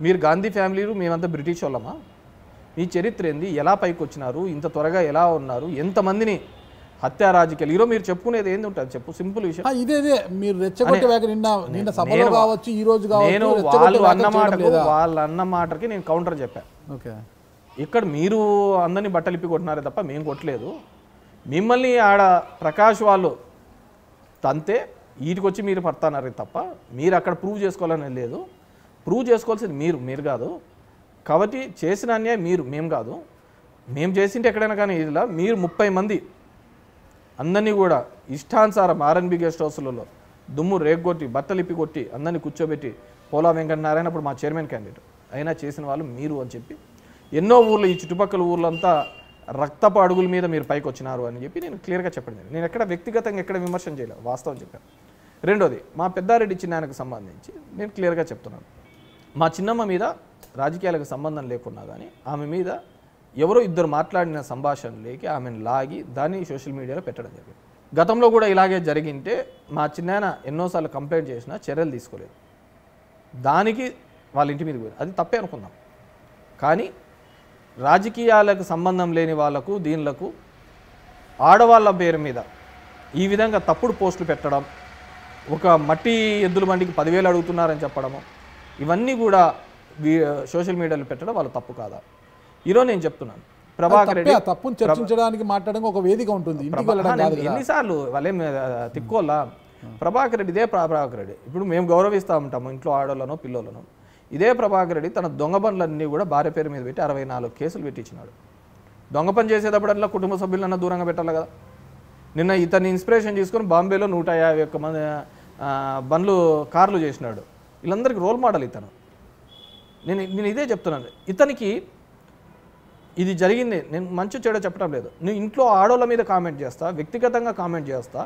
మీరు గాంధీ ఫ్యామిలీలు మేమంతా బ్రిటిష్ వాళ్ళమా మీ చరిత్ర ఏంది ఎలా పైకి వచ్చినారు ఇంత త్వరగా ఎలా ఉన్నారు ఎంతమందిని హత్య రాజకీయాలు ఈరోజు మీరు చెప్పుకునేది ఏంది ఉంటుంది చెప్పు సింపుల్ విషయం ఇదేదే మీరు కావచ్చు ఈ రోజు నేను వాళ్ళు అన్న మాటకు వాళ్ళ అన్న మాటకి నేను కౌంటర్ చెప్పాను ఓకే ఇక్కడ మీరు అందరినీ బట్టలిప్పి కొట్టినారే తప్ప మేము కొట్టలేదు మిమ్మల్ని ఆడ ప్రకాష్ వాళ్ళు తంతే వీటికొచ్చి మీరు పడతానరే తప్ప మీరు అక్కడ ప్రూవ్ చేసుకోవాలని లేదు ప్రూవ్ చేసుకోవాల్సింది మీరు మీరు కాదు కాబట్టి చేసిన అన్యాయం మీరు మేము కాదు మేము చేసింటే ఎక్కడైనా కానీ ఇదిలా మీరు ముప్పై మంది అందరినీ కూడా ఇష్టానుసారం ఆర్ఎన్బి గెస్ట్ హౌస్లలో దుమ్ము రేగొట్టి బట్టలిప్పి కొట్టి అందరినీ కూర్చోబెట్టి పోలా వెంకటనారాయణ నారాయణ అప్పుడు మా చైర్మన్ క్యాండిడేట్ అయినా చేసిన వాళ్ళు మీరు అని చెప్పి ఎన్నో ఊర్లు ఈ చుట్టుపక్కల ఊర్లంతా రక్తపు అడుగుల మీద మీరు పైకి వచ్చినారు అని చెప్పి నేను క్లియర్గా చెప్పండి నేను ఎక్కడ వ్యక్తిగతంగా ఎక్కడ విమర్శం చేయలేదు వాస్తవం చెప్పాను రెండోది మా పెద్దారెడ్డి చిన్నాయనకు సంబంధించి నేను క్లియర్గా చెప్తున్నాను మా చిన్నమ్మ మీద రాజకీయాలకు సంబంధం లేకున్నా కానీ ఆమె మీద ఎవరో ఇద్దరు మాట్లాడిన సంభాషణ లేక ఆమెను లాగి దాన్ని సోషల్ మీడియాలో పెట్టడం జరిగింది గతంలో కూడా ఇలాగే జరిగింటే మా చిన్నాయన ఎన్నోసార్లు కంప్లైంట్ చేసినా చర్యలు తీసుకోలేదు దానికి వాళ్ళ ఇంటి మీద పోయింది అది తప్పే అనుకుందాం కానీ రాజకీయాలకు సంబంధం లేని వాళ్లకు దీనిలకు ఆడవాళ్ళ పేరు మీద ఈ విధంగా తప్పుడు పోస్టులు పెట్టడం ఒక మట్టి ఎద్దుల బండికి పదివేలు అడుగుతున్నారని చెప్పడము ఇవన్నీ కూడా సోషల్ మీడియాలో పెట్టడం వాళ్ళు తప్పు కాదా ఈరోజు నేను చెప్తున్నాను ప్రభాకర్ రెడ్డి తప్పును చర్చించడానికి మాట్లాడడం ఒక వేదిక ఉంటుంది ఎన్నిసార్లు వాళ్ళేం తిక్కోలా ప్రభాకర్ రెడ్డి ఇదే ప్రభాకర్ రెడ్డి ఇప్పుడు మేము గౌరవిస్తూ ఉంటాము ఇంట్లో ఆడోళ్ళనో పిల్లలను ఇదే ప్రభాకర్ రెడ్డి తన దొంగ పనులన్నీ కూడా భార్య పేరు మీద పెట్టి అరవై నాలుగు కేసులు పెట్టించినాడు దొంగ పని చేసేటప్పుడల్లా కుటుంబ సభ్యులన్నా దూరంగా పెట్టాలి కదా నిన్న ఇతన్ని ఇన్స్పిరేషన్ తీసుకొని బాంబేలో నూట యాభై ఒక్క మంది బండ్లు కార్లు చేసినాడు వీళ్ళందరికీ రోల్ మోడల్ ఇతను నేను నేను ఇదే చెప్తున్నాను ఇతనికి ఇది జరిగింది నేను మంచి చెడు చెప్పడం లేదు నేను ఇంట్లో ఆడోళ్ళ మీద కామెంట్ చేస్తా వ్యక్తిగతంగా కామెంట్ చేస్తా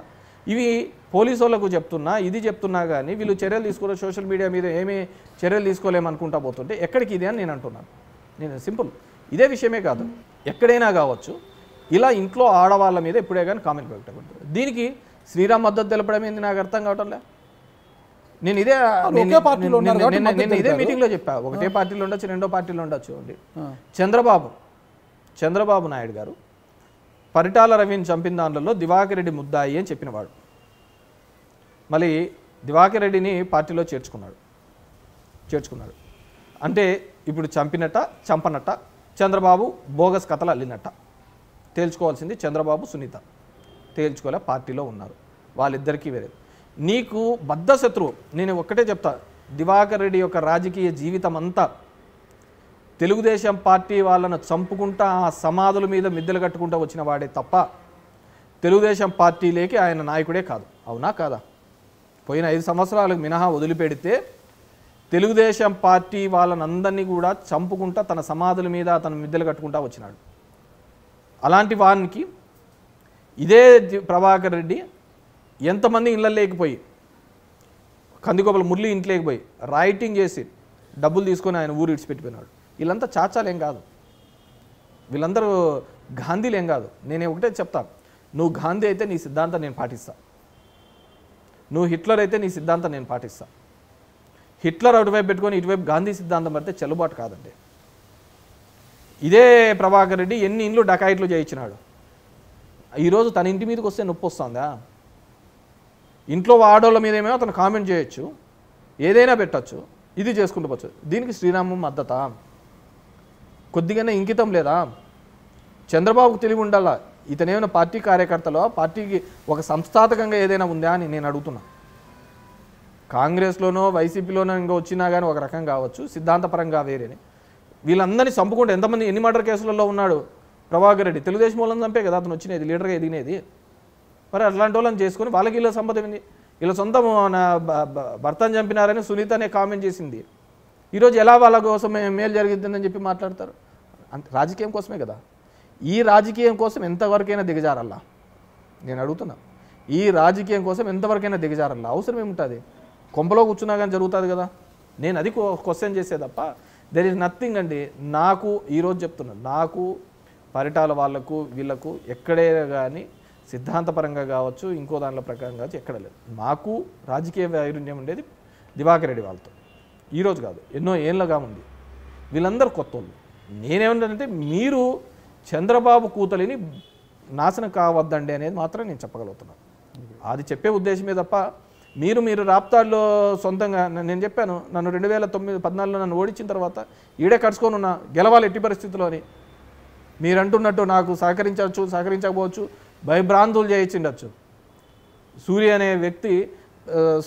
ఇవి పోలీసు వాళ్ళకు చెప్తున్నా ఇది చెప్తున్నా కానీ వీళ్ళు చర్యలు తీసుకోలేదు సోషల్ మీడియా మీద ఏమి చర్యలు తీసుకోలేమనుకుంటా పోతుంటే ఎక్కడికి ఇదే అని నేను అంటున్నాను నేను సింపుల్ ఇదే విషయమే కాదు ఎక్కడైనా కావచ్చు ఇలా ఇంట్లో ఆడవాళ్ళ మీద ఎప్పుడే కానీ కామెంట్ పెట్టకూడదు దీనికి శ్రీరామ్ మద్దతు తెలపడం ఏంది నాకు అర్థం కావటంలే నేను ఇదే నేను ఇదే మీటింగ్లో చెప్పా ఒకటే పార్టీలో ఉండొచ్చు రెండో పార్టీలో ఉండొచ్చు అండి చంద్రబాబు చంద్రబాబు నాయుడు గారు పరిటాల రవిని చంపిన దానిలో దివాకర్ రెడ్డి ముద్దాయి అని చెప్పినవాడు మళ్ళీ దివాకర్ రెడ్డిని పార్టీలో చేర్చుకున్నాడు చేర్చుకున్నాడు అంటే ఇప్పుడు చంపినట్ట చంపనట్ట చంద్రబాబు బోగస్ కథలు అల్లినట్ట తేల్చుకోవాల్సింది చంద్రబాబు సునీత తేల్చుకోలే పార్టీలో ఉన్నారు వాళ్ళిద్దరికీ వేరే నీకు బద్ధ శత్రువు నేను ఒక్కటే చెప్తా దివాకర్ రెడ్డి యొక్క రాజకీయ జీవితం అంతా తెలుగుదేశం పార్టీ వాళ్ళను చంపుకుంటా ఆ సమాధుల మీద మిద్దెలు కట్టుకుంటూ వచ్చిన వాడే తప్ప తెలుగుదేశం పార్టీలేకి ఆయన నాయకుడే కాదు అవునా కాదా పోయిన ఐదు సంవత్సరాలకు మినహా వదిలిపెడితే తెలుగుదేశం పార్టీ వాళ్ళనందరినీ కూడా చంపుకుంటా తన సమాధుల మీద తన మిద్దెలు కట్టుకుంటా వచ్చినాడు అలాంటి వానికి ఇదే ప్రభాకర్ రెడ్డి ఎంతమంది లేకపోయి కందిగోపల మురళి ఇంట్లోకి పోయి రైటింగ్ చేసి డబ్బులు తీసుకొని ఆయన ఊరు ఇడిచిపెట్టిపోయినాడు వీళ్ళంతా చాచాలేం కాదు వీళ్ళందరూ గాంధీలేం కాదు నేను ఒకటే చెప్తాను నువ్వు గాంధీ అయితే నీ సిద్ధాంతం నేను పాటిస్తా నువ్వు హిట్లర్ అయితే నీ సిద్ధాంతం నేను పాటిస్తా హిట్లర్ అటువైపు పెట్టుకొని ఇటువైపు గాంధీ సిద్ధాంతం పడితే చెల్లుబాటు కాదండి ఇదే ప్రభాకర్ రెడ్డి ఎన్ని ఇండ్లు డకాయిట్లు చేయించినాడు ఈరోజు తన ఇంటి మీదకి వస్తే నొప్పి వస్తుందా ఇంట్లో ఆడోళ్ళ మీద ఏమేమో అతను కామెంట్ చేయొచ్చు ఏదైనా పెట్టచ్చు ఇది చేసుకుంటూ పోవచ్చు దీనికి శ్రీరామం మద్దత కొద్దిగానే ఇంకితం లేదా చంద్రబాబుకు తెలివి ఉండాలా ఇతనేమైనా పార్టీ కార్యకర్తలో పార్టీకి ఒక సంస్థాతకంగా ఏదైనా ఉందా అని నేను అడుగుతున్నా కాంగ్రెస్లోనో వైసీపీలోనో ఇంకా వచ్చినా కానీ ఒక రకం కావచ్చు సిద్ధాంతపరంగా వేరేని వీళ్ళందరినీ చంపుకుంటే ఎంతమంది ఎన్ని మర్డర్ కేసులలో ఉన్నాడు ప్రభాకర్ రెడ్డి తెలుగుదేశం వాళ్ళని చంపే కదా అతను వచ్చినది లీడర్గా ఎదిగినది మరి అట్లాంటి వాళ్ళని చేసుకుని వాళ్ళకి వీళ్ళ సంపద ఏంది ఇలా సొంతం భర్తను చంపినారని సునీత అనే కామెంట్ చేసింది ఈరోజు ఎలా వాళ్ళ కోసం మేలు జరిగిద్దని చెప్పి మాట్లాడతారు రాజకీయం కోసమే కదా ఈ రాజకీయం కోసం ఎంతవరకైనా దిగజారల్లా నేను అడుగుతున్నా ఈ రాజకీయం కోసం ఎంతవరకైనా దిగజారల్లా అవసరం ఏముంటుంది కొంపలో కూర్చున్నా కానీ జరుగుతుంది కదా నేను అది క్వశ్చన్ చేసే తప్ప దెర్ ఈజ్ నథింగ్ అండి నాకు ఈరోజు చెప్తున్నాను నాకు పరిటాల వాళ్లకు వీళ్లకు ఎక్కడే కానీ సిద్ధాంతపరంగా కావచ్చు ఇంకో దానిలో ప్రకారం కావచ్చు ఎక్కడ లేదు మాకు రాజకీయ వైరుణ్యం ఉండేది దివాకర్ రెడ్డి వాళ్ళతో ఈరోజు కాదు ఎన్నో ఏళ్ళగా ఉంది వీళ్ళందరూ కొత్త వాళ్ళు నేనేమంటే మీరు చంద్రబాబు కూతలిని నాశనం కావద్దండి అనేది మాత్రం నేను చెప్పగలుగుతున్నాను అది చెప్పే ఉద్దేశమే తప్ప మీరు మీరు రాప్తాడులో సొంతంగా నేను చెప్పాను నన్ను రెండు వేల తొమ్మిది పద్నాలుగులో నన్ను ఓడించిన తర్వాత ఈడే కడుచుకొని ఉన్నా గెలవాలి ఎట్టి పరిస్థితిలో అని మీరు అంటున్నట్టు నాకు సహకరించవచ్చు సహకరించకపోవచ్చు భయభ్రాంతులు చేయించిండొచ్చు సూర్య అనే వ్యక్తి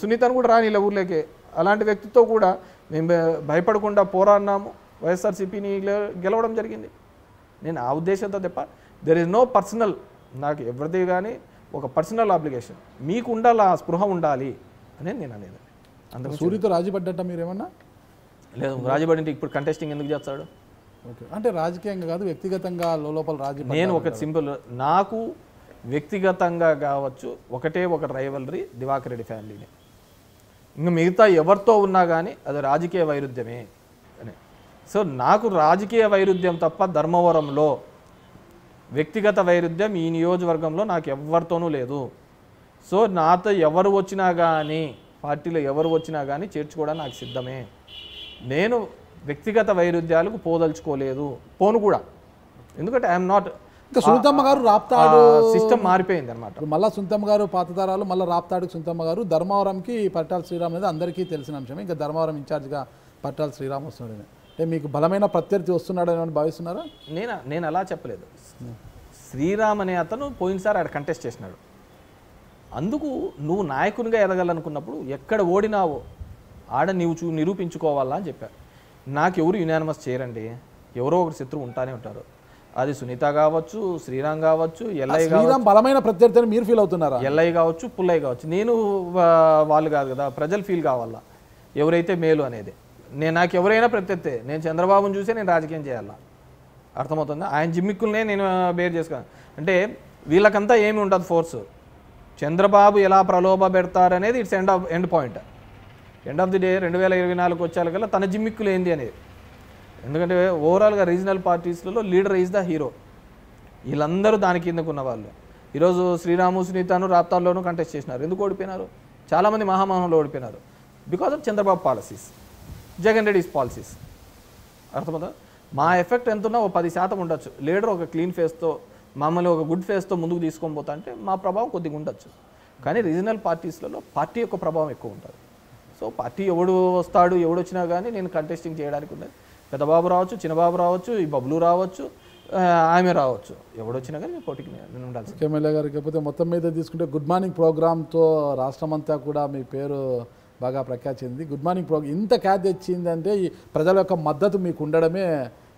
సునీతను కూడా రాని ఇలా ఊర్లోకి అలాంటి వ్యక్తితో కూడా మేము భయపడకుండా పోరాడినాము వైఎస్ఆర్సీపీని గెలవడం జరిగింది నేను ఆ ఉద్దేశంతో తప్ప దెర్ ఇస్ నో పర్సనల్ నాకు ఎవరిది కానీ ఒక పర్సనల్ అప్లికేషన్ మీకు ఉండాలి ఆ స్పృహ ఉండాలి అని నేను అనేది అందుకు సూర్యతో రాజీపడ్డట మీరు ఏమన్నా లేదు రాజీపడి ఇప్పుడు కంటెస్టింగ్ ఎందుకు చేస్తాడు ఓకే అంటే రాజకీయంగా కాదు వ్యక్తిగతంగా లోపల రాజీ నేను ఒక సింపుల్ నాకు వ్యక్తిగతంగా కావచ్చు ఒకటే ఒక రైవలరీ దివాకర్ రెడ్డి ఫ్యామిలీని ఇంకా మిగతా ఎవరితో ఉన్నా కానీ అది రాజకీయ వైరుధ్యమే సో నాకు రాజకీయ వైరుధ్యం తప్ప ధర్మవరంలో వ్యక్తిగత వైరుధ్యం ఈ నియోజకవర్గంలో నాకు ఎవరితోనూ లేదు సో నాతో ఎవరు వచ్చినా కానీ పార్టీలో ఎవరు వచ్చినా కానీ చేర్చుకోవడానికి నాకు సిద్ధమే నేను వ్యక్తిగత వైరుధ్యాలకు పోదలుచుకోలేదు పోను కూడా ఎందుకంటే ఐఎమ్ నాట్ ఇంకా సుంతమ్మ గారు రాప్తాడు సిస్టమ్ మారిపోయింది అనమాట మళ్ళీ సునీతమ్మ గారు పాతతరాలు మళ్ళీ రాప్తాడుకి సునీతమ్మ గారు ధర్మవరంకి పట్టాల శ్రీరామ్ అనేది అందరికీ తెలిసిన అంశమే ఇంకా ధర్మవరం ఇన్ఛార్జ్గా పట్టాల శ్రీరామ్ వస్తున్నాడు మీకు బలమైన ప్రత్యర్థి వస్తున్నాడని భావిస్తున్నారా నేను నేను అలా చెప్పలేదు శ్రీరామ్ అనే అతను పోయినసారి ఆడ కంటెస్ట్ చేసినాడు అందుకు నువ్వు నాయకునిగా ఎదగాలనుకున్నప్పుడు ఎక్కడ ఓడినావో ఆడ నీవు చూ నిరూపించుకోవాలా అని చెప్పారు నాకు ఎవరు యునానిమస్ చేయరండి ఎవరో ఒకరు శత్రువు ఉంటానే ఉంటారు అది సునీత కావచ్చు శ్రీరామ్ కావచ్చు ఎల్ఐ కావచ్చు బలమైన ప్రత్యర్థి మీరు ఫీల్ అవుతున్నారా ఎల్ఐ కావచ్చు పుల్లయ్య కావచ్చు నేను వాళ్ళు కాదు కదా ప్రజలు ఫీల్ కావాలా ఎవరైతే మేలు అనేది నేను నాకు ఎవరైనా ప్రత్యర్థి నేను చంద్రబాబును చూసే నేను రాజకీయం చేయాలా అర్థమవుతుందా ఆయన జిమ్మిక్కులనే నేను బేర్ చేసుకున్నాను అంటే వీళ్ళకంతా ఏమి ఉండదు ఫోర్స్ చంద్రబాబు ఎలా ప్రలోభ పెడతారనేది it's end of end point end of the day రెండు వేల ఇరవై నాలుగు వచ్చేలకల్లా తన జిమ్మిక్కులు ఏంది అనేది ఎందుకంటే ఓవరాల్గా రీజనల్ పార్టీస్లలో లీడర్ ఈజ్ ద హీరో వీళ్ళందరూ దాని కిందకు వాళ్ళు ఈరోజు శ్రీరాము సునీతను రాప్తాల్లోనూ కంటెస్ట్ చేసినారు ఎందుకు ఓడిపోయినారు చాలామంది మహామహంలో ఓడిపోయినారు because of Chandrababu policies Jagan Reddy's policies అర్థమవుతా మా ఎఫెక్ట్ ఎంత ఉన్నా ఒక పది శాతం ఉండొచ్చు లీడర్ ఒక క్లీన్ ఫేస్తో మమ్మల్ని ఒక గుడ్ ఫేస్తో ముందుకు తీసుకొని పోతా అంటే మా ప్రభావం కొద్దిగా ఉండొచ్చు కానీ రీజనల్ పార్టీస్లలో పార్టీ యొక్క ప్రభావం ఎక్కువ ఉంటుంది సో పార్టీ ఎవడు వస్తాడు ఎవడు వచ్చినా కానీ నేను కంటెస్టింగ్ చేయడానికి ఉన్నది పెద్దబాబు రావచ్చు చిన్నబాబు రావచ్చు ఈ బబ్లు రావచ్చు ఆమె రావచ్చు ఎవడొచ్చినా కానీ పోటీకి నేను ఉండాల్సి ఎమ్మెల్యే గారు కాకపోతే మొత్తం మీద తీసుకుంటే గుడ్ మార్నింగ్ ప్రోగ్రామ్తో రాష్ట్రమంతా కూడా మీ పేరు బాగా ప్రఖ్యాతి చెందింది గుడ్ మార్నింగ్ ప్రోగ్రామ్ ఇంత ఖ్యాతి తెచ్చిందంటే ఈ ప్రజల యొక్క మద్దతు మీకు ఉండడమే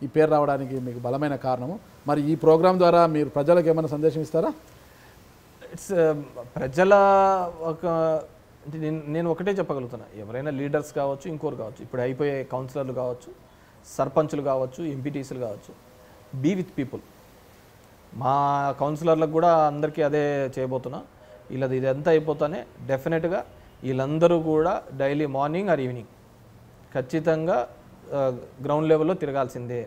ఈ పేరు రావడానికి మీకు బలమైన కారణము మరి ఈ ప్రోగ్రాం ద్వారా మీరు ప్రజలకు ఏమైనా సందేశం ఇస్తారా ఇట్స్ uh, ప్రజల ఒక నేను ఒకటే చెప్పగలుగుతున్నా ఎవరైనా లీడర్స్ కావచ్చు ఇంకోరు కావచ్చు ఇప్పుడు అయిపోయే కౌన్సిలర్లు కావచ్చు సర్పంచ్లు కావచ్చు ఎంపీటీసీలు కావచ్చు బీ విత్ పీపుల్ మా కౌన్సిలర్లకు కూడా అందరికీ అదే చేయబోతున్నా వీళ్ళది ఇదంతా అయిపోతానే డెఫినెట్గా వీళ్ళందరూ కూడా డైలీ మార్నింగ్ ఆర్ ఈవినింగ్ ఖచ్చితంగా గ్రౌండ్ లెవెల్లో తిరగాల్సిందే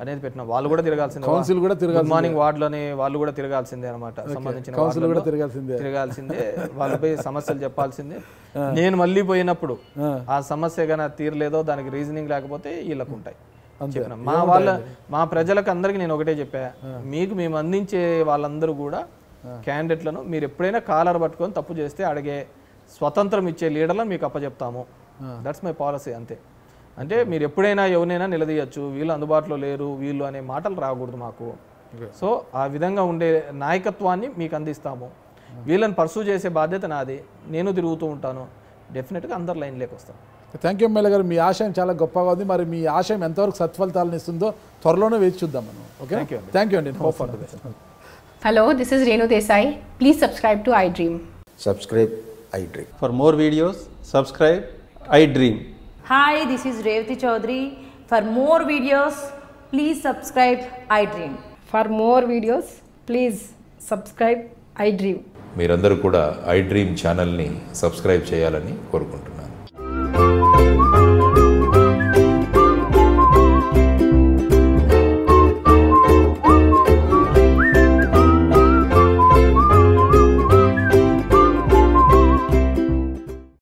అనేది పెట్టిన వాళ్ళు కూడా తిరగాల్సిందే కౌన్సిల్ కూడా తిరగాలి మార్నింగ్ వార్డులోనే వాళ్ళు కూడా తిరగాల్సిందే అనమాట సంబంధించిన కౌన్సిల్ కూడా తిరగాల్సిందే తిరగాల్సిందే వాళ్ళపై సమస్యలు చెప్పాల్సిందే నేను మళ్ళీ పోయినప్పుడు ఆ సమస్య కన్నా తీరలేదో దానికి రీజనింగ్ లేకపోతే వీళ్ళకు ఉంటాయి మా వాళ్ళ మా ప్రజలకు అందరికి నేను ఒకటే చెప్పా మీకు మేము అందించే వాళ్ళందరూ కూడా క్యాండిడేట్లను మీరు ఎప్పుడైనా కాలర్ పట్టుకొని తప్పు చేస్తే అడిగే స్వతంత్రం ఇచ్చే లీడర్లను మీకు అప్పచెప్తాము దట్స్ మై పాలసీ అంతే అంటే మీరు ఎప్పుడైనా ఎవరైనా నిలదీయచ్చు వీళ్ళు అందుబాటులో లేరు వీళ్ళు అనే మాటలు రాకూడదు మాకు సో ఆ విధంగా ఉండే నాయకత్వాన్ని మీకు అందిస్తాము వీళ్ళని పర్సూ చేసే బాధ్యత నాది నేను తిరుగుతూ ఉంటాను డెఫినెట్గా అందరు లైన్లోకి వస్తాను థ్యాంక్ యూ ఎమ్మెల్యే గారు మీ ఆశయం చాలా గొప్పగా ఉంది మరి మీ ఆశయం ఎంతవరకు సత్ఫలితాలను ఇస్తుందో త్వరలోనే వేచి చూద్దాం మనం ఓకే థ్యాంక్ యూ అండి hope for hello this is Renu Desai please subscribe to I dream subscribe I dream for more videos subscribe I dream hi this is Revathi Chowdary for more videos please subscribe I dream for more videos please subscribe I dream మీరందరూ కూడా I dream ఛానల్ని subscribe చేయాలని కోరుకుంటున్నాను